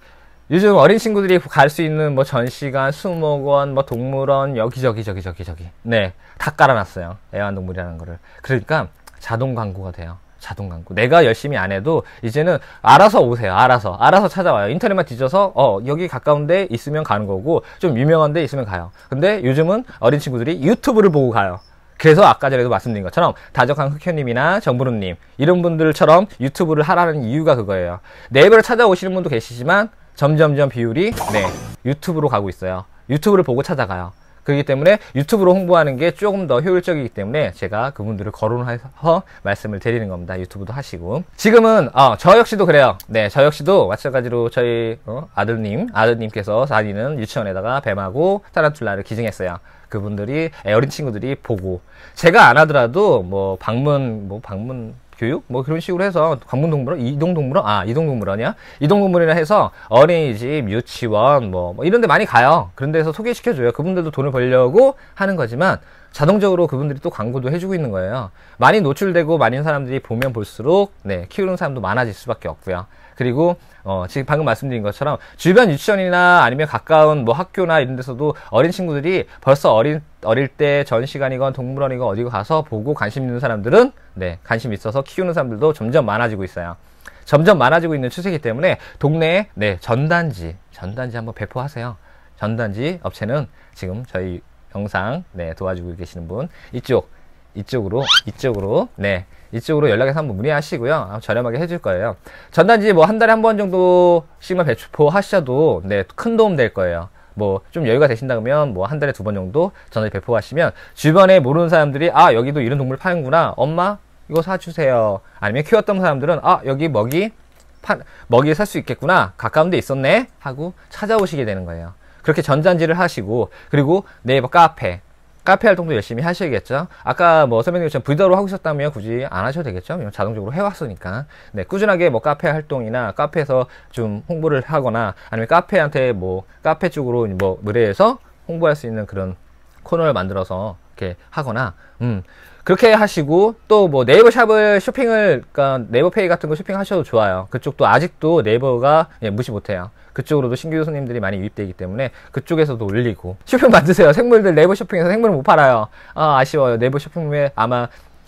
요즘 어린 친구들이 갈 수 있는 뭐 전시관, 수목원, 뭐 동물원 여기저기 저기 저기 저기 네 다 깔아놨어요 애완동물이라는 거를 그러니까 자동 광고가 돼요 자동 광고 내가 열심히 안 해도 이제는 알아서 오세요 알아서 알아서 찾아와요 인터넷만 뒤져서 어 여기 가까운데 있으면 가는 거고 좀 유명한 데 있으면 가요 근데 요즘은 어린 친구들이 유튜브를 보고 가요 그래서 아까 전에도 말씀드린 것처럼 다적한 흑현님이나 정부론님 이런 분들처럼 유튜브를 하라는 이유가 그거예요 네이버를 찾아오시는 분도 계시지만 점점점 비율이 네 유튜브로 가고 있어요 유튜브를 보고 찾아가요 그렇기 때문에 유튜브로 홍보하는 게 조금 더 효율적이기 때문에 제가 그분들을 거론해서 말씀을 드리는 겁니다. 유튜브도 하시고. 지금은, 어, 저 역시도 그래요. 네, 저 역시도 마찬가지로 저희 어, 아드님 아드님께서 다니는 유치원에다가 뱀하고 타란툴라를 기증했어요. 그분들이, 어린 친구들이 보고. 제가 안 하더라도 뭐 방문, 뭐 방문, 교육 뭐 그런 식으로 해서 관문동물원, 이동동물원, 아 이동동물원이야, 이동동물원이라 해서 어린이집, 유치원 뭐, 뭐 이런 데 많이 가요. 그런 데서 소개시켜줘요. 그분들도 돈을 벌려고 하는 거지만 자동적으로 그분들이 또 광고도 해주고 있는 거예요. 많이 노출되고 많은 사람들이 보면 볼수록 네 키우는 사람도 많아질 수밖에 없고요. 그리고 어, 지금 방금 말씀드린 것처럼 주변 유치원이나 아니면 가까운 뭐 학교나 이런 데서도 어린 친구들이 벌써 어린 어릴 때 전시관이건 동물원이건 어디고 가서 보고 관심 있는 사람들은 네 관심 있어서 키우는 사람들도 점점 많아지고 있어요. 점점 많아지고 있는 추세이기 때문에 동네에 네 전단지 전단지 한번 배포하세요. 전단지 업체는 지금 저희 영상 네 도와주고 계시는 분 이쪽 이쪽으로 이쪽으로 네 이쪽으로 연락해서 한번 문의하시고요. 저렴하게 해 줄 거예요. 전단지 뭐 한 달에 한 번 정도씩만 배포하셔도 네, 큰 도움 될 거예요. 뭐 좀 여유가 되신다 면뭐 한 달에 두 번 정도 전단지 배포하시면 주변에 모르는 사람들이 아 여기도 이런 동물 파는구나 엄마 이거 사주세요 아니면 키웠던 사람들은 아 여기 먹이 파, 먹이 살 수 있겠구나 가까운 데 있었네 하고 찾아오시게 되는 거예요 그렇게 전단지를 하시고 그리고 네이버 카페 카페 활동도 열심히 하셔야겠죠. 아까 뭐 선배님처럼 브이더로 하고 있었다면 굳이 안 하셔도 되겠죠. 자동적으로 해왔으니까. 네, 꾸준하게 뭐 카페 활동이나 카페에서 좀 홍보를 하거나 아니면 카페한테 뭐 카페 쪽으로 뭐 의뢰해서 홍보할 수 있는 그런 코너를 만들어서 이렇게 하거나, 음, 그렇게 하시고 또 뭐 네이버 샵을 쇼핑을 그러니까 네이버 페이 같은 거 쇼핑하셔도 좋아요. 그쪽도 아직도 네이버가 예, 무시 못해요. 그쪽으로도 신규 손님들이 많이 유입되기 때문에 그쪽에서도 올리고 쇼핑 만드세요. 생물들 네이버 쇼핑에서 생물을 못 팔아요. 아, 아쉬워요. 네이버 쇼핑에 아마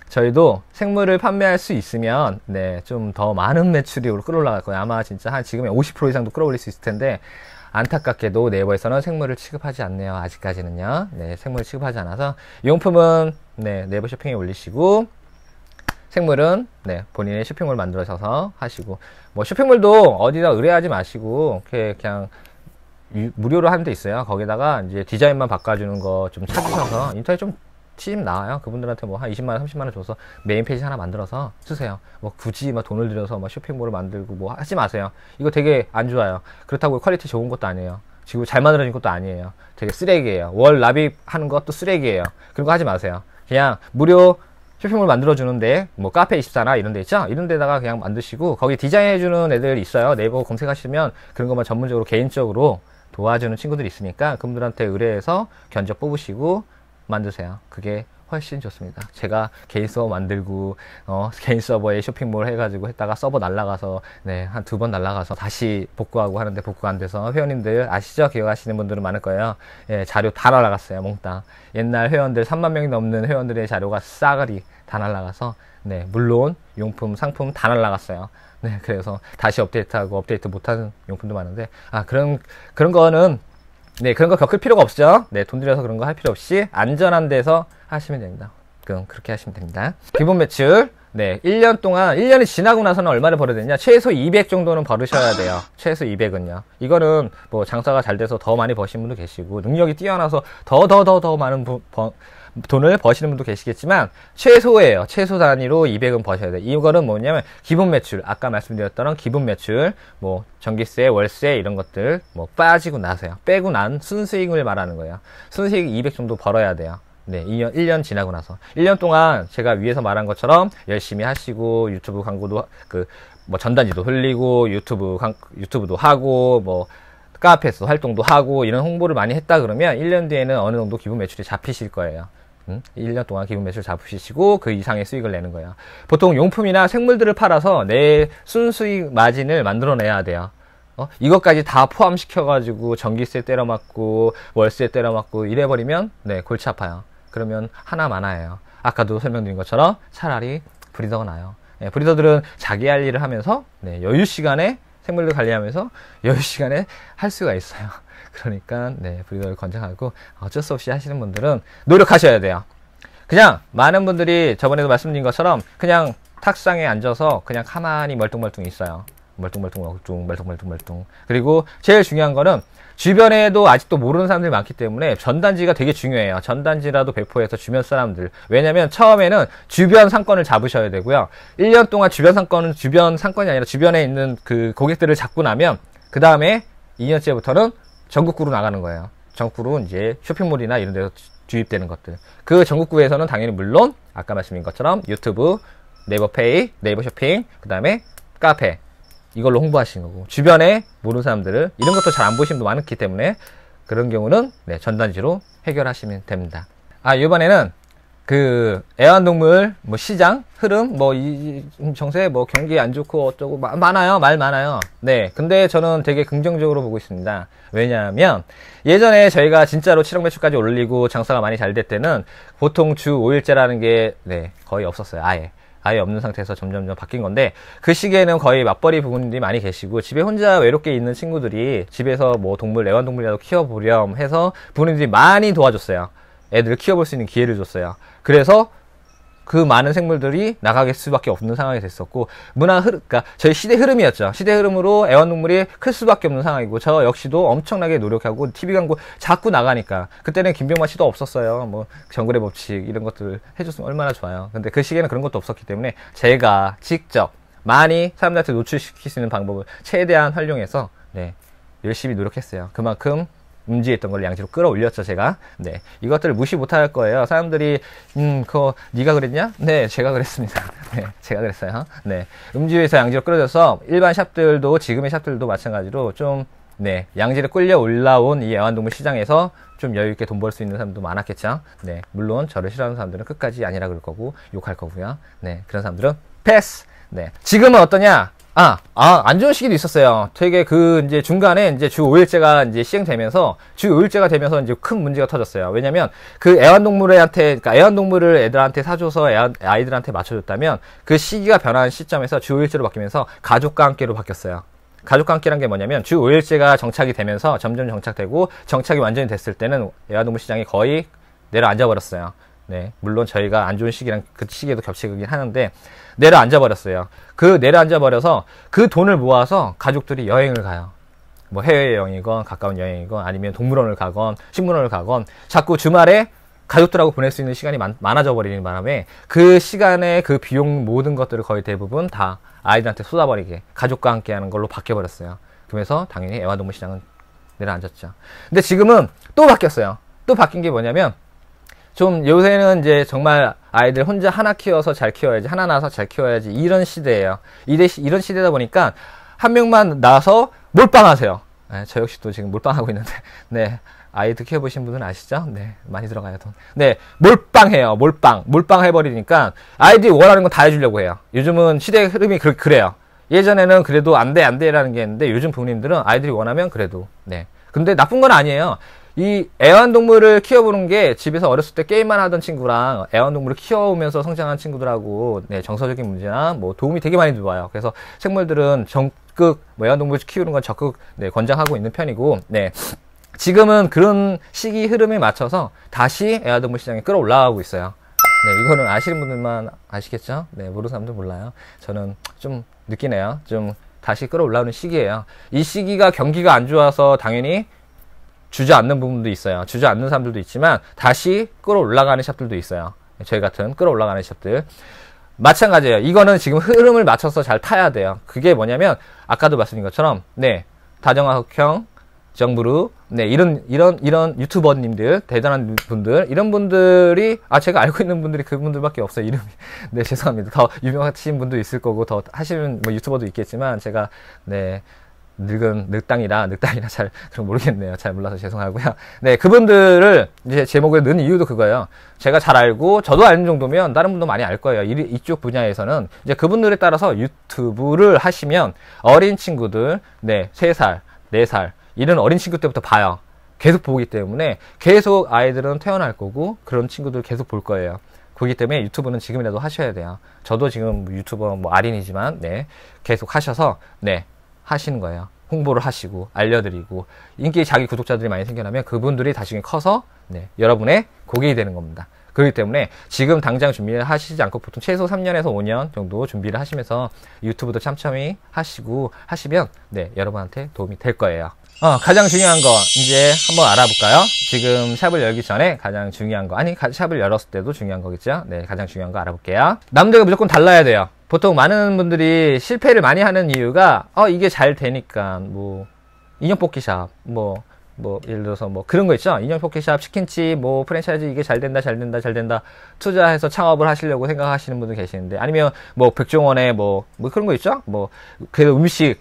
저희도 생물을 판매할 수 있으면 네 좀 더 많은 매출이 끌어올라갈 거예요. 아마 진짜 한 지금의 50% 이상도 끌어올릴 수 있을 텐데 안타깝게도 네이버에서는 생물을 취급하지 않네요. 아직까지는요. 네, 생물 을 취급하지 않아서 용품은 네, 네이버 쇼핑에 올리시고 생물은 네, 본인의 쇼핑몰 만들어서 하시고 뭐 쇼핑몰도 어디다 의뢰하지 마시고 이렇게 그냥 유, 무료로 하는 데 있어요. 거기다가 이제 디자인만 바꿔주는 거 좀 찾으셔서 인터넷 좀시 나와요. 그분들한테 뭐 한 20만 원, 30만 원 줘서 메인 페이지 하나 만들어서 쓰세요. 뭐 굳이 막 돈을 들여서 막 쇼핑몰을 만들고 뭐 하지 마세요. 이거 되게 안 좋아요. 그렇다고 퀄리티 좋은 것도 아니에요. 지금 잘 만들어진 것도 아니에요. 되게 쓰레기예요. 월 납입하는 것도 쓰레기예요. 그런 거 하지 마세요. 그냥 무료 쇼핑몰 만들어주는데 뭐 카페 24나 이런 데 있죠? 이런 데다가 그냥 만드시고 거기 디자인해주는 애들 있어요. 네이버 검색하시면 그런 것만 전문적으로 개인적으로 도와주는 친구들이 있으니까 그분들한테 의뢰해서 견적 뽑으시고 만드세요. 그게 훨씬 좋습니다. 제가 개인 서버 만들고 어, 개인 서버에 쇼핑몰 해가지고 했다가 서버 날라가서 네한 두 번 날라가서 다시 복구하고 하는데 복구가 안 돼서 회원님들 아시죠? 기억하시는 분들은 많을 거예요. 예, 자료 다 날라갔어요. 몽땅 옛날 회원들 3만 명이 넘는 회원들의 자료가 싸그리 다 날라가서 네 물론 용품 상품 다 날라갔어요. 네 그래서 다시 업데이트하고 업데이트 못하는 용품도 많은데 아 그런 그런 거는 네, 그런 거 겪을 필요가 없죠. 네, 돈 들여서 그런 거 할 필요 없이 안전한 데서 하시면 됩니다. 그럼 그렇게 하시면 됩니다. 기본 매출. 네, 1년 동안, 1년이 지나고 나서는 얼마를 벌어야 되냐? 최소 200 정도는 벌으셔야 돼요. 최소 200은요. 이거는 뭐 장사가 잘 돼서 더 많이 버신 분도 계시고, 능력이 뛰어나서 더, 더, 더, 더 많은 부, 돈을 버시는 분도 계시겠지만 최소예요. 최소 단위로 200은 버셔야 돼. 이거는 뭐냐면 기본 매출, 아까 말씀드렸던 기본 매출, 뭐 전기세, 월세 이런 것들 뭐 빠지고 나서요. 빼고 난 순수익을 말하는 거예요. 순수익 200 정도 벌어야 돼요. 네, 2년, 1년 지나고 나서. 1년 동안 제가 위에서 말한 것처럼 열심히 하시고, 유튜브 광고도, 그, 뭐 전단지도 흘리고, 유튜브, 유튜브도 하고, 뭐, 카페에서 활동도 하고, 이런 홍보를 많이 했다 그러면 1년 뒤에는 어느 정도 기본 매출이 잡히실 거예요. 음? 1년 동안 기본 매출 잡으시고 그 이상의 수익을 내는 거야. 보통 용품이나 생물들을 팔아서 내 순수익 마진을 만들어내야 돼요. 어? 이것까지 다 포함시켜가지고 전기세 때려맞고 월세 때려맞고 이래버리면 네 골치 아파요. 그러면 하나 많아요. 아까도 설명드린 것처럼 차라리 브리더가 나요. 네, 브리더들은 자기 할 일을 하면서 네, 여유 시간에 생물들 관리하면서 여유 시간에 할 수가 있어요. 그러니까 네 브리더를 권장하고 어쩔 수 없이 하시는 분들은 노력하셔야 돼요. 그냥 많은 분들이 저번에도 말씀드린 것처럼 그냥 탁상에 앉아서 그냥 가만히 멀뚱멀뚱 있어요. 멀뚱멀뚱 멀뚱 멀뚱멀뚱 멀뚱 그리고 제일 중요한 거는 주변에도 아직도 모르는 사람들이 많기 때문에 전단지가 되게 중요해요 전단지라도 배포해서 주변 사람들 왜냐면 처음에는 주변 상권을 잡으셔야 되고요 1년 동안 주변 상권은 주변 상권이 아니라 주변에 있는 그 고객들을 잡고 나면 그 다음에 2년째부터는 전국구로 나가는 거예요. 전국구로 이제 쇼핑몰이나 이런 데서 주입되는 것들. 그 전국구에서는 당연히 물론 아까 말씀인 것처럼 유튜브, 네이버페이, 네이버 쇼핑, 그 다음에 카페 이걸로 홍보하신 거고 주변에 모르는 사람들을 이런 것도 잘 안 보시는 분도 많기 때문에 그런 경우는 네, 전단지로 해결하시면 됩니다. 아 이번에는 그 애완동물 뭐 시장 흐름 뭐 이 정세 뭐 경기 안 좋고 어쩌고 마, 많아요 말 많아요 네 근데 저는 되게 긍정적으로 보고 있습니다 왜냐하면 예전에 저희가 진짜로 7억 매출까지 올리고 장사가 많이 잘될 때는 보통 주 5일째라는 게 네, 거의 없었어요 아예 아예 없는 상태에서 점점점 바뀐 건데 그 시기에는 거의 맞벌이 부모님들이 많이 계시고 집에 혼자 외롭게 있는 친구들이 집에서 뭐 동물 애완동물이라도 키워보렴 해서 부모님들이 많이 도와줬어요 애들을 키워볼 수 있는 기회를 줬어요. 그래서 그 많은 생물들이 나가길 수밖에 없는 상황이 됐었고 문화 흐름, 그러니까 저희 시대 흐름이었죠. 시대 흐름으로 애완동물이 클 수밖에 없는 상황이고 저 역시도 엄청나게 노력하고 TV 광고 자꾸 나가니까 그때는 김병만 씨도 없었어요. 뭐 정글의 법칙 이런 것들 해줬으면 얼마나 좋아요. 근데 그 시기에는 그런 것도 없었기 때문에 제가 직접 많이 사람들한테 노출시킬 수 있는 방법을 최대한 활용해서 네 열심히 노력했어요. 그만큼 음지했던 걸 양지로 끌어올렸죠 제가 네 이것들을 무시 못 할 거예요 사람들이 음 그거 네가 그랬냐 네 제가 그랬습니다 네 제가 그랬어요 네 음지에서 양지로 끌어져서 일반 샵들도 지금의 샵들도 마찬가지로 좀 네, 양지를 끌려 올라온 이 애완동물 시장에서 좀 여유있게 돈 벌 수 있는 사람도 많았겠죠. 네, 물론 저를 싫어하는 사람들은 끝까지 아니라 그럴 거고, 욕할 거고요. 네, 그런 사람들은 패스! 네, 지금은 어떠냐? 아, 아, 안 좋은 시기도 있었어요. 되게 그 이제 중간에 이제 주5일째가 이제 시행되면서 주5일째가 되면서 이제 큰 문제가 터졌어요. 왜냐면 그 애완동물한테 그러니까 애완동물을 애들한테 사줘서 애완, 아이들한테 맞춰줬다면 그 시기가 변한 시점에서 주5일째로 바뀌면서 가족과 함께로 바뀌었어요. 가족과 함께란 게 뭐냐면 주5일째가 정착이 되면서 점점 정착되고 정착이 완전히 됐을 때는 애완동물 시장이 거의 내려앉아 버렸어요. 네, 물론 저희가 안 좋은 시기랑 그 시기에도 겹치긴 하는데 내려앉아 버렸어요. 그 내려앉아 버려서 그 돈을 모아서 가족들이 여행을 가요. 뭐 해외 여행이건 가까운 여행이건 아니면 동물원을 가건 식물원을 가건 자꾸 주말에 가족들하고 보낼 수 있는 시간이 많, 아져 버리는 바람에 그 시간에 그 비용 모든 것들을 거의 대부분 다 아이들한테 쏟아버리게 가족과 함께 하는 걸로 바뀌어 버렸어요. 그래서 당연히 애완동물 시장은 내려앉았죠. 근데 지금은 또 바뀌었어요. 또 바뀐 게 뭐냐면 좀 요새는 이제 정말 아이들 혼자 하나 키워서 잘 키워야지 하나 낳아서 잘 키워야지 이런 시대예요. 이대 이런 시대다 보니까 한 명만 낳아서 몰빵하세요. 네, 저 역시도 지금 몰빵하고 있는데 네 아이들 키워보신 분은 아시죠? 네 많이 들어가요 돈. 네 몰빵해요 몰빵 몰빵 해버리니까 아이들이 원하는 건다 해주려고 해요. 요즘은 시대 흐름이 그, 그래요. 예전에는 그래도 안 돼, 안 돼라는 게 있는데 요즘 부모님들은 아이들이 원하면 그래도. 네. 근데 나쁜 건 아니에요. 이 애완동물을 키워보는 게 집에서 어렸을 때 게임만 하던 친구랑 애완동물을 키워오면서 성장한 친구들하고 네, 정서적인 문제나 뭐 도움이 되게 많이 들어와요. 그래서 식물들은 적극 뭐 애완동물 키우는 건 적극 네, 권장하고 있는 편이고 네. 지금은 그런 시기 흐름에 맞춰서 다시 애완동물 시장에 끌어올라가고 있어요. 네, 이거는 아시는 분들만 아시겠죠? 네, 모르는 사람도 몰라요. 저는 좀 느끼네요. 좀 다시 끌어올라오는 시기예요. 이 시기가 경기가 안 좋아서 당연히 주저앉는 부분도 있어요. 주저앉는 사람들도 있지만 다시 끌어올라가는 샵들도 있어요. 저희 같은 끌어올라가는 샵들. 마찬가지예요. 이거는 지금 흐름을 맞춰서 잘 타야 돼요. 그게 뭐냐면 아까도 말씀드린 것처럼 네 다정학형 정부루 네 이런 이런 이런 유튜버님들 대단한 분들 이런 분들이 아 제가 알고 있는 분들이 그분들밖에 없어요 이름이 네 죄송합니다 더 유명하신 분도 있을 거고 더 하시는 뭐 유튜버도 있겠지만 제가 네 늙은 늑당이라늑당이라잘 그럼 모르겠네요. 잘 몰라서 죄송하고요. 네, 그분들을 이제 제목에 넣은 이유도 그거예요. 제가 잘 알고 저도 아는 정도면 다른 분도 많이 알 거예요. 이, 쪽 분야에서는 이제 그분들에 따라서 유튜브를 하시면 어린 친구들 네, 세살네살 네 이런 어린 친구 때부터 봐요. 계속 보기 때문에 계속 아이들은 태어날 거고 그런 친구들 계속 볼 거예요. 그렇기 때문에 유튜브는 지금이라도 하셔야 돼요. 저도 지금 유튜버 뭐 아린이지만 네 계속 하셔서 네 하시는 거예요. 홍보를 하시고 알려드리고 인기 자기 구독자들이 많이 생겨나면 그분들이 다시 커서 네, 여러분의 고객이 되는 겁니다. 그렇기 때문에 지금 당장 준비를 하시지 않고 보통 최소 3년에서 5년 정도 준비를 하시면서 유튜브도 참참히 하시고 하시면 네, 여러분한테 도움이 될 거예요. 어, 가장 중요한 거 이제 한번 알아볼까요? 지금 샵을 열기 전에 가장 중요한 거 아니 샵을 열었을 때도 중요한 거겠죠? 네 가장 중요한 거 알아볼게요. 남들과 무조건 달라야 돼요. 보통 많은 분들이 실패를 많이 하는 이유가 어 이게 잘 되니까 뭐 인형 뽑기샵 뭐 뭐 예를 들어서 뭐 그런 거 있죠 인형 포기샵 치킨집 뭐 프랜차이즈 이게 잘 된다 잘 된다 잘 된다 투자해서 창업을 하시려고 생각하시는 분들 계시는데 아니면 뭐 백종원의 뭐뭐 뭐 그런 거 있죠 뭐그 음식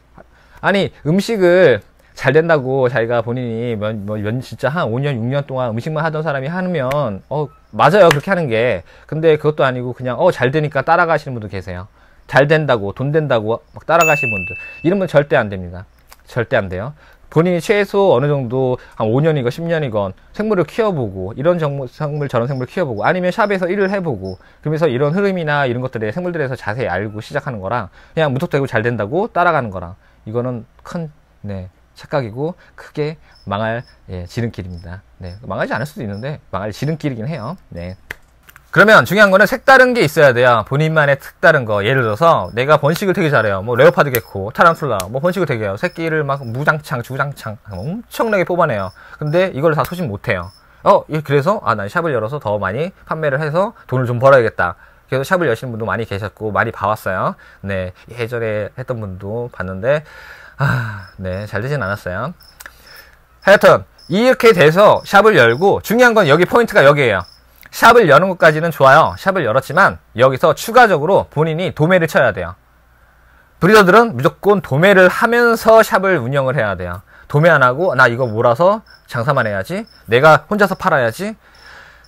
아니 음식을 잘 된다고 자기가 본인이 몇, 뭐, 몇, 진짜 한 5년, 6년 동안 음식만 하던 사람이 하면, 어, 맞아요. 그렇게 하는 게. 근데 그것도 아니고 그냥, 어, 잘 되니까 따라가시는 분도 계세요. 잘 된다고, 돈 된다고 막 따라가시는 분들. 이러면 절대 안 됩니다. 절대 안 돼요. 본인이 최소 어느 정도 한 5년이건 10년이건 생물을 키워보고 이런 정물, 생물 저런 생물 키워보고 아니면 샵에서 일을 해보고 그러면서 이런 흐름이나 이런 것들에 생물들에 서 자세히 알고 시작하는 거랑 그냥 무턱대고 잘 된다고 따라가는 거랑 이거는 큰 네, 착각이고 크게 망할 예, 지름길입니다. 네, 망하지 않을 수도 있는데 망할 지름길이긴 해요. 네. 그러면 중요한 거는 색다른 게 있어야 돼요. 본인만의 특다른 거. 예를 들어서 내가 번식을 되게 잘해요. 뭐 레오파드 개코, 타란툴라, 뭐 번식을 되게 해요. 새끼를 막 무장창, 주장창 엄청나게 뽑아내요. 근데 이걸 다 소진 못해요. 어, 예, 그래서 아, 난 샵을 열어서 더 많이 판매를 해서 돈을 좀 벌어야겠다. 그래서 샵을 여시는 분도 많이 계셨고 많이 봐왔어요. 네, 예전에 했던 분도 봤는데 아, 네, 잘 되진 않았어요. 하여튼 이렇게 돼서 샵을 열고 중요한 건 여기 포인트가 여기에요. 샵을 여는 것까지는 좋아요. 샵을 열었지만 여기서 추가적으로 본인이 도매를 쳐야 돼요. 브리더들은 무조건 도매를 하면서 샵을 운영을 해야 돼요. 도매 안 하고 나 이거 몰아서 장사만 해야지. 내가 혼자서 팔아야지.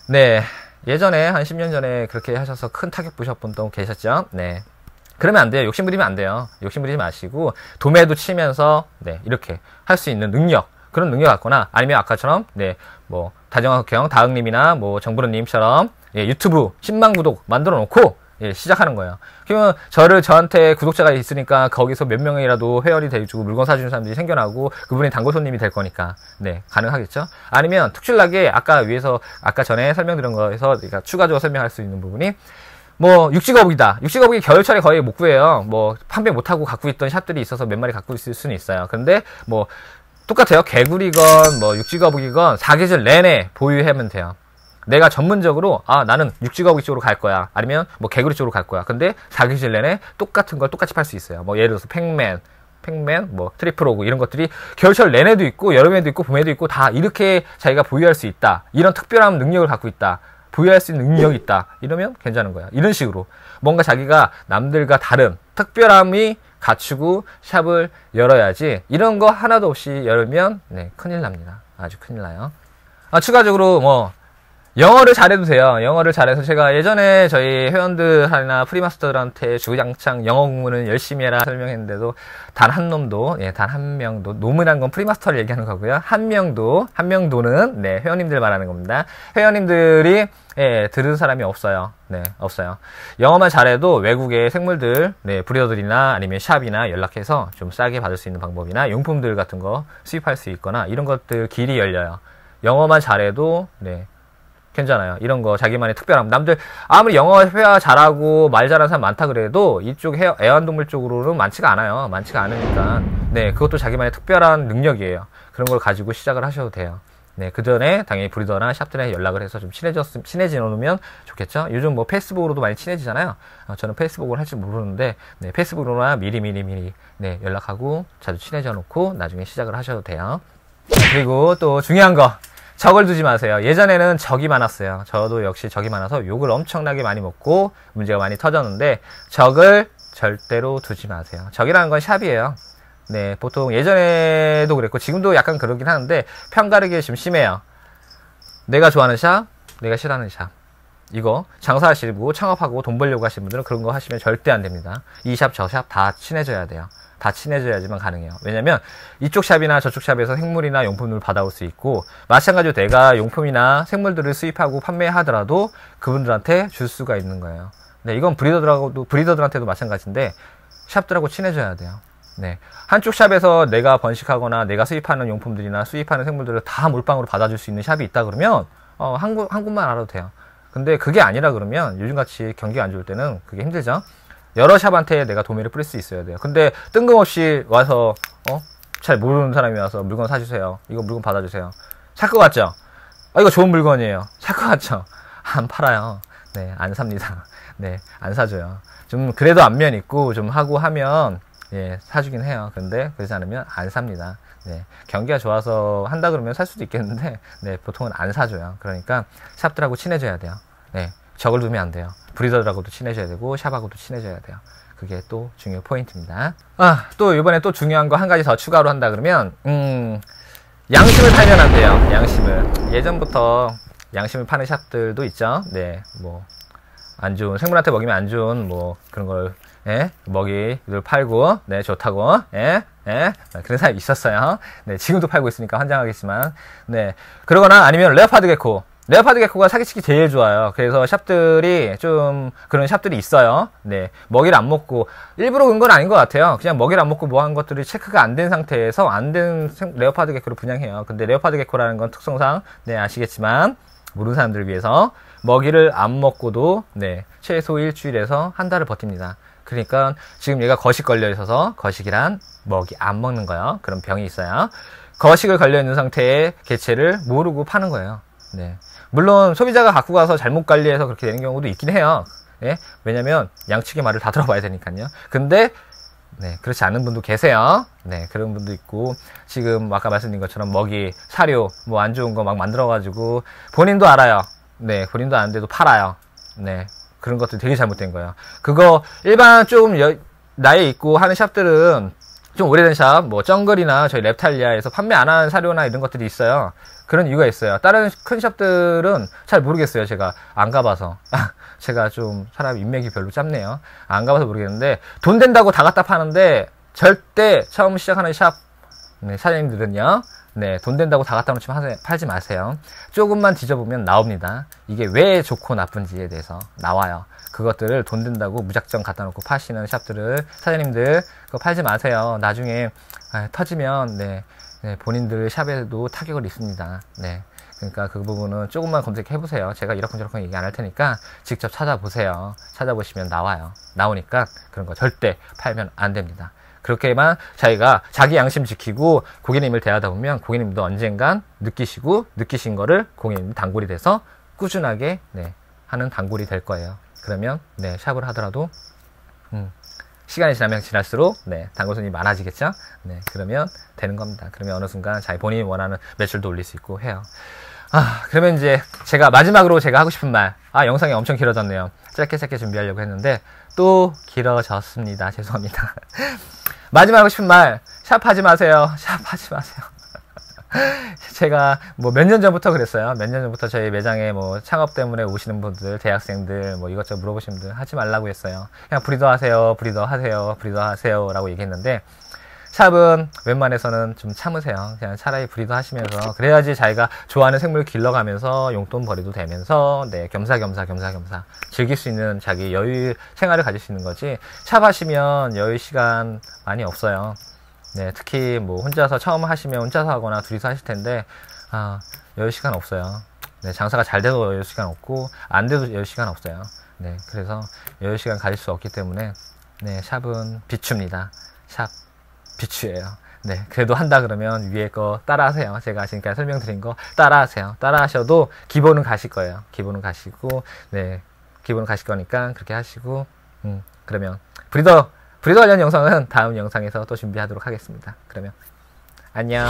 네. 예전에 한 10년 전에 그렇게 하셔서 큰 타격 보셨 던 분도 계셨죠? 네. 그러면 안 돼요. 욕심 부리면 안 돼요. 욕심 부리지 마시고 도매도 치면서 네, 이렇게 할 수 있는 능력 그런 능력 갖거나 아니면 아까처럼 네, 뭐 다정학형 다흥님이나 뭐 정부르님처럼 예, 유튜브 10만 구독 만들어 놓고 예, 시작하는 거예요. 그러면 저를 저한테 구독자가 있으니까 거기서 몇 명이라도 회원이 돼주고 물건 사주는 사람들이 생겨나고 그분이 단골 손님이 될 거니까 네 가능하겠죠. 아니면 특출나게 아까 위에서 아까 전에 설명드린 거에서 그러니까 추가적으로 설명할 수 있는 부분이 뭐 육지거북이다. 육지거북이 겨울철에 거의 못 구해요. 뭐 판매 못하고 갖고 있던 샷들이 있어서 몇 마리 갖고 있을 수는 있어요. 근데 뭐 똑같아요. 개구리건 뭐 육지거북이건 사계절 내내 보유하면 돼요. 내가 전문적으로 아 나는 육지거북이 쪽으로 갈 거야. 아니면 뭐 개구리 쪽으로 갈 거야. 근데 사계절 내내 똑같은 걸 똑같이 팔 수 있어요. 뭐 예를 들어서 팩맨팩맨뭐트리플오그 이런 것들이 겨울철 내내도 있고 여름에도 있고 봄에도 있고 다 이렇게 자기가 보유할 수 있다. 이런 특별한 능력을 갖고 있다. 부여할 수 있는 능력이 있다. 이러면 괜찮은 거야. 이런 식으로 뭔가 자기가 남들과 다른 특별함이 갖추고 샵을 열어야지 이런 거 하나도 없이 열면 네, 큰일 납니다. 아주 큰일 나요. 아, 추가적으로 뭐 영어를 잘해도 돼요. 영어를 잘해서 제가 예전에 저희 회원들이나 프리마스터들한테 주장창 영어 공부는 열심히 해라 설명했는데도 단 한 놈도, 예, 단 한 명도, 놈이란 건 프리마스터를 얘기하는 거고요. 한 명도, 한 명도는, 네, 회원님들 말하는 겁니다. 회원님들이, 예, 들은 사람이 없어요. 네, 없어요. 영어만 잘해도 외국의 생물들, 네, 브리더들이나 아니면 샵이나 연락해서 좀 싸게 받을 수 있는 방법이나 용품들 같은 거 수입할 수 있거나 이런 것들 길이 열려요. 영어만 잘해도, 네, 괜찮아요. 이런 거 자기만의 특별함. 남들 아무리 영어 회화 잘하고 말 잘하는 사람 많다 그래도 이쪽 해, 애완동물 쪽으로는 많지가 않아요. 많지가 않으니까. 네, 그것도 자기만의 특별한 능력이에요. 그런 걸 가지고 시작을 하셔도 돼요. 네, 그 전에 당연히 브리더나 샵들에 연락을 해서 좀친해졌 친해지 놓으면 좋겠죠? 요즘 뭐 페이스북으로도 많이 친해지잖아요? 어, 저는 페이스북을 할지 모르는데, 네, 페이스북으로나 미리 미리 미리 네, 연락하고 자주 친해져 놓고 나중에 시작을 하셔도 돼요. 그리고 또 중요한 거. 적을 두지 마세요. 예전에는 적이 많았어요. 저도 역시 적이 많아서 욕을 엄청나게 많이 먹고 문제가 많이 터졌는데 적을 절대로 두지 마세요. 적이라는 건 샵이에요. 네, 보통 예전에도 그랬고 지금도 약간 그러긴 하는데 편가르기에 좀 심해요. 내가 좋아하는 샵, 내가 싫어하는 샵. 이거 장사하시고 창업하고 돈 벌려고 하시는 분들은 그런 거 하시면 절대 안 됩니다. 이 샵, 저 샵 다 친해져야 돼요. 다 친해져야지만 가능해요. 왜냐면 이쪽 샵이나 저쪽 샵에서 생물이나 용품을 받아올 수 있고 마찬가지로 내가 용품이나 생물들을 수입하고 판매하더라도 그분들한테 줄 수가 있는 거예요. 네, 이건 브리더들하고도 브리더들한테도 마찬가지인데 샵들하고 친해져야 돼요. 네. 한쪽 샵에서 내가 번식하거나 내가 수입하는 용품들이나 수입하는 생물들을 다 몰빵으로 받아줄 수 있는 샵이 있다 그러면 어, 한, 곳, 한 곳만 알아도 돼요. 근데 그게 아니라 그러면 요즘같이 경기가 안 좋을 때는 그게 힘들죠. 여러 샵한테 내가 도매를 뿌릴 수 있어야 돼요. 근데 뜬금없이 와서 어? 잘 모르는 사람이 와서 물건 사주세요. 이거 물건 받아주세요. 살 것 같죠? 아, 이거 좋은 물건이에요. 살 것 같죠? 안 팔아요. 네, 안 삽니다. 네, 안 사줘요. 좀 그래도 안면 있고 좀 하고 하면 예, 사주긴 해요. 근데 그러지 않으면 안 삽니다. 네, 경기가 좋아서 한다 그러면 살 수도 있겠는데 네, 보통은 안 사줘요. 그러니까 샵들하고 친해져야 돼요. 네, 적을 두면 안 돼요. 브리더들하고도 친해져야 되고 샵하고도 친해져야 돼요. 그게 또 중요 포인트입니다. 아, 또 이번에 또 중요한 거 한 가지 더 추가로 한다 그러면 음, 양심을 팔면 안 돼요. 양심을. 예전부터 양심을 파는 샵들도 있죠. 네, 뭐 안 좋은 생물한테 먹이면 안 좋은 뭐 그런 걸 예? 먹이를 팔고 네 좋다고 예? 예? 그런 사람이 있었어요. 네 지금도 팔고 있으니까 환장하겠지만 네 그러거나 아니면 레오파드 개코 레오파드 개코가 사기치기 제일 좋아요. 그래서 샵들이 좀 그런 샵들이 있어요. 네. 먹이를 안 먹고 일부러 그런 건 아닌 것 같아요. 그냥 먹이를 안 먹고 뭐 한 것들이 체크가 안 된 상태에서 안 된 레오파드 개코를 분양해요. 근데 레오파드 개코라는 건 특성상 네 아시겠지만 모르는 사람들을 위해서 먹이를 안 먹고도 네 최소 일주일에서 한 달을 버팁니다. 그러니까 지금 얘가 거식 걸려 있어서 거식이란 먹이 안 먹는 거예요. 그런 병이 있어요. 거식을 걸려 있는 상태의 개체를 모르고 파는 거예요. 네. 물론 소비자가 갖고 가서 잘못 관리해서 그렇게 되는 경우도 있긴 해요. 예? 왜냐면 양측의 말을 다 들어봐야 되니까요. 근데 네, 그렇지 않은 분도 계세요. 네, 그런 분도 있고, 지금 아까 말씀드린 것처럼 먹이, 사료, 뭐 안 좋은 거 막 만들어가지고, 본인도 알아요. 네, 본인도 아는데도 팔아요. 네, 그런 것들 되게 잘못된 거예요. 그거, 일반 좀 여, 나이 있고 하는 샵들은, 좀 오래된 샵, 뭐, 정글이나 저희 랩탈리아에서 판매 안 하는 사료나 이런 것들이 있어요. 그런 이유가 있어요. 다른 큰 샵들은 잘 모르겠어요. 제가 안 가봐서. 제가 좀 사람 인맥이 별로 짧네요. 안 가봐서 모르겠는데 돈 된다고 다 갖다 파는데 절대 처음 시작하는 샵 네, 사장님들은요. 네, 돈 된다고 다 갖다 놓지 마, 팔지 마세요. 조금만 뒤져보면 나옵니다. 이게 왜 좋고 나쁜지에 대해서 나와요. 그것들을 돈 된다고 무작정 갖다 놓고 파시는 샵들을 사장님들 그거 팔지 마세요. 나중에 아, 터지면 네 네, 본인들 샵에도 타격을 입습니다. 네. 그러니까 그 부분은 조금만 검색해 보세요. 제가 이렇쿵저렇쿵 얘기 안 할 테니까 직접 찾아보세요. 찾아보시면 나와요. 나오니까 그런 거 절대 팔면 안 됩니다. 그렇게만 자기가 자기 양심 지키고 고객님을 대하다 보면 고객님도 언젠간 느끼시고 느끼신 거를 고객님 단골이 돼서 꾸준하게 네, 하는 단골이 될 거예요. 그러면 네, 샵을 하더라도 음, 시간이 지나면 지날수록 네, 단골 손님이 많아지겠죠? 네, 그러면 되는 겁니다. 그러면 어느 순간 자기 본인이 원하는 매출도 올릴 수 있고 해요. 아, 그러면 이제 제가 마지막으로 제가 하고 싶은 말. 아, 영상이 엄청 길어졌네요. 짧게 짧게 준비하려고 했는데 또 길어졌습니다. 죄송합니다. 마지막 하고 싶은 말. 샵 하지 마세요. 샵 하지 마세요. 제가 뭐 몇 년 전부터 그랬어요. 몇 년 전부터 저희 매장에 뭐 창업 때문에 오시는 분들, 대학생들 뭐 이것저것 물어보신 분들 하지 말라고 했어요. 그냥 브리더 하세요, 브리더 하세요, 브리더 하세요라고 얘기했는데 샵은 웬만해서는 좀 참으세요. 그냥 차라리 브리더 하시면서 그래야지 자기가 좋아하는 생물 길러가면서 용돈 벌이도 되면서 네 겸사겸사 겸사겸사 즐길 수 있는 자기 여유 생활을 가질 수 있는 거지 샵 하시면 여유 시간 많이 없어요. 네, 특히 뭐 혼자서 처음 하시면 혼자서 하거나 둘이서 하실 텐데 아, 여유 시간 없어요. 네, 장사가 잘 돼도 여유 시간 없고 안 돼도 여유 시간 없어요. 네, 그래서 여유 시간 가질 수 없기 때문에 네, 샵은 비추입니다. 샵 비추예요. 네, 그래도 한다 그러면 위에 거 따라하세요. 제가 지금까지 설명드린 거 따라하세요. 따라하셔도 기본은 가실 거예요. 기본은 가시고, 네, 기본은 가실 거니까 그렇게 하시고, 음, 그러면 브리더 브리더 관련 영상은 다음 영상에서 또 준비하도록 하겠습니다. 그러면 안녕.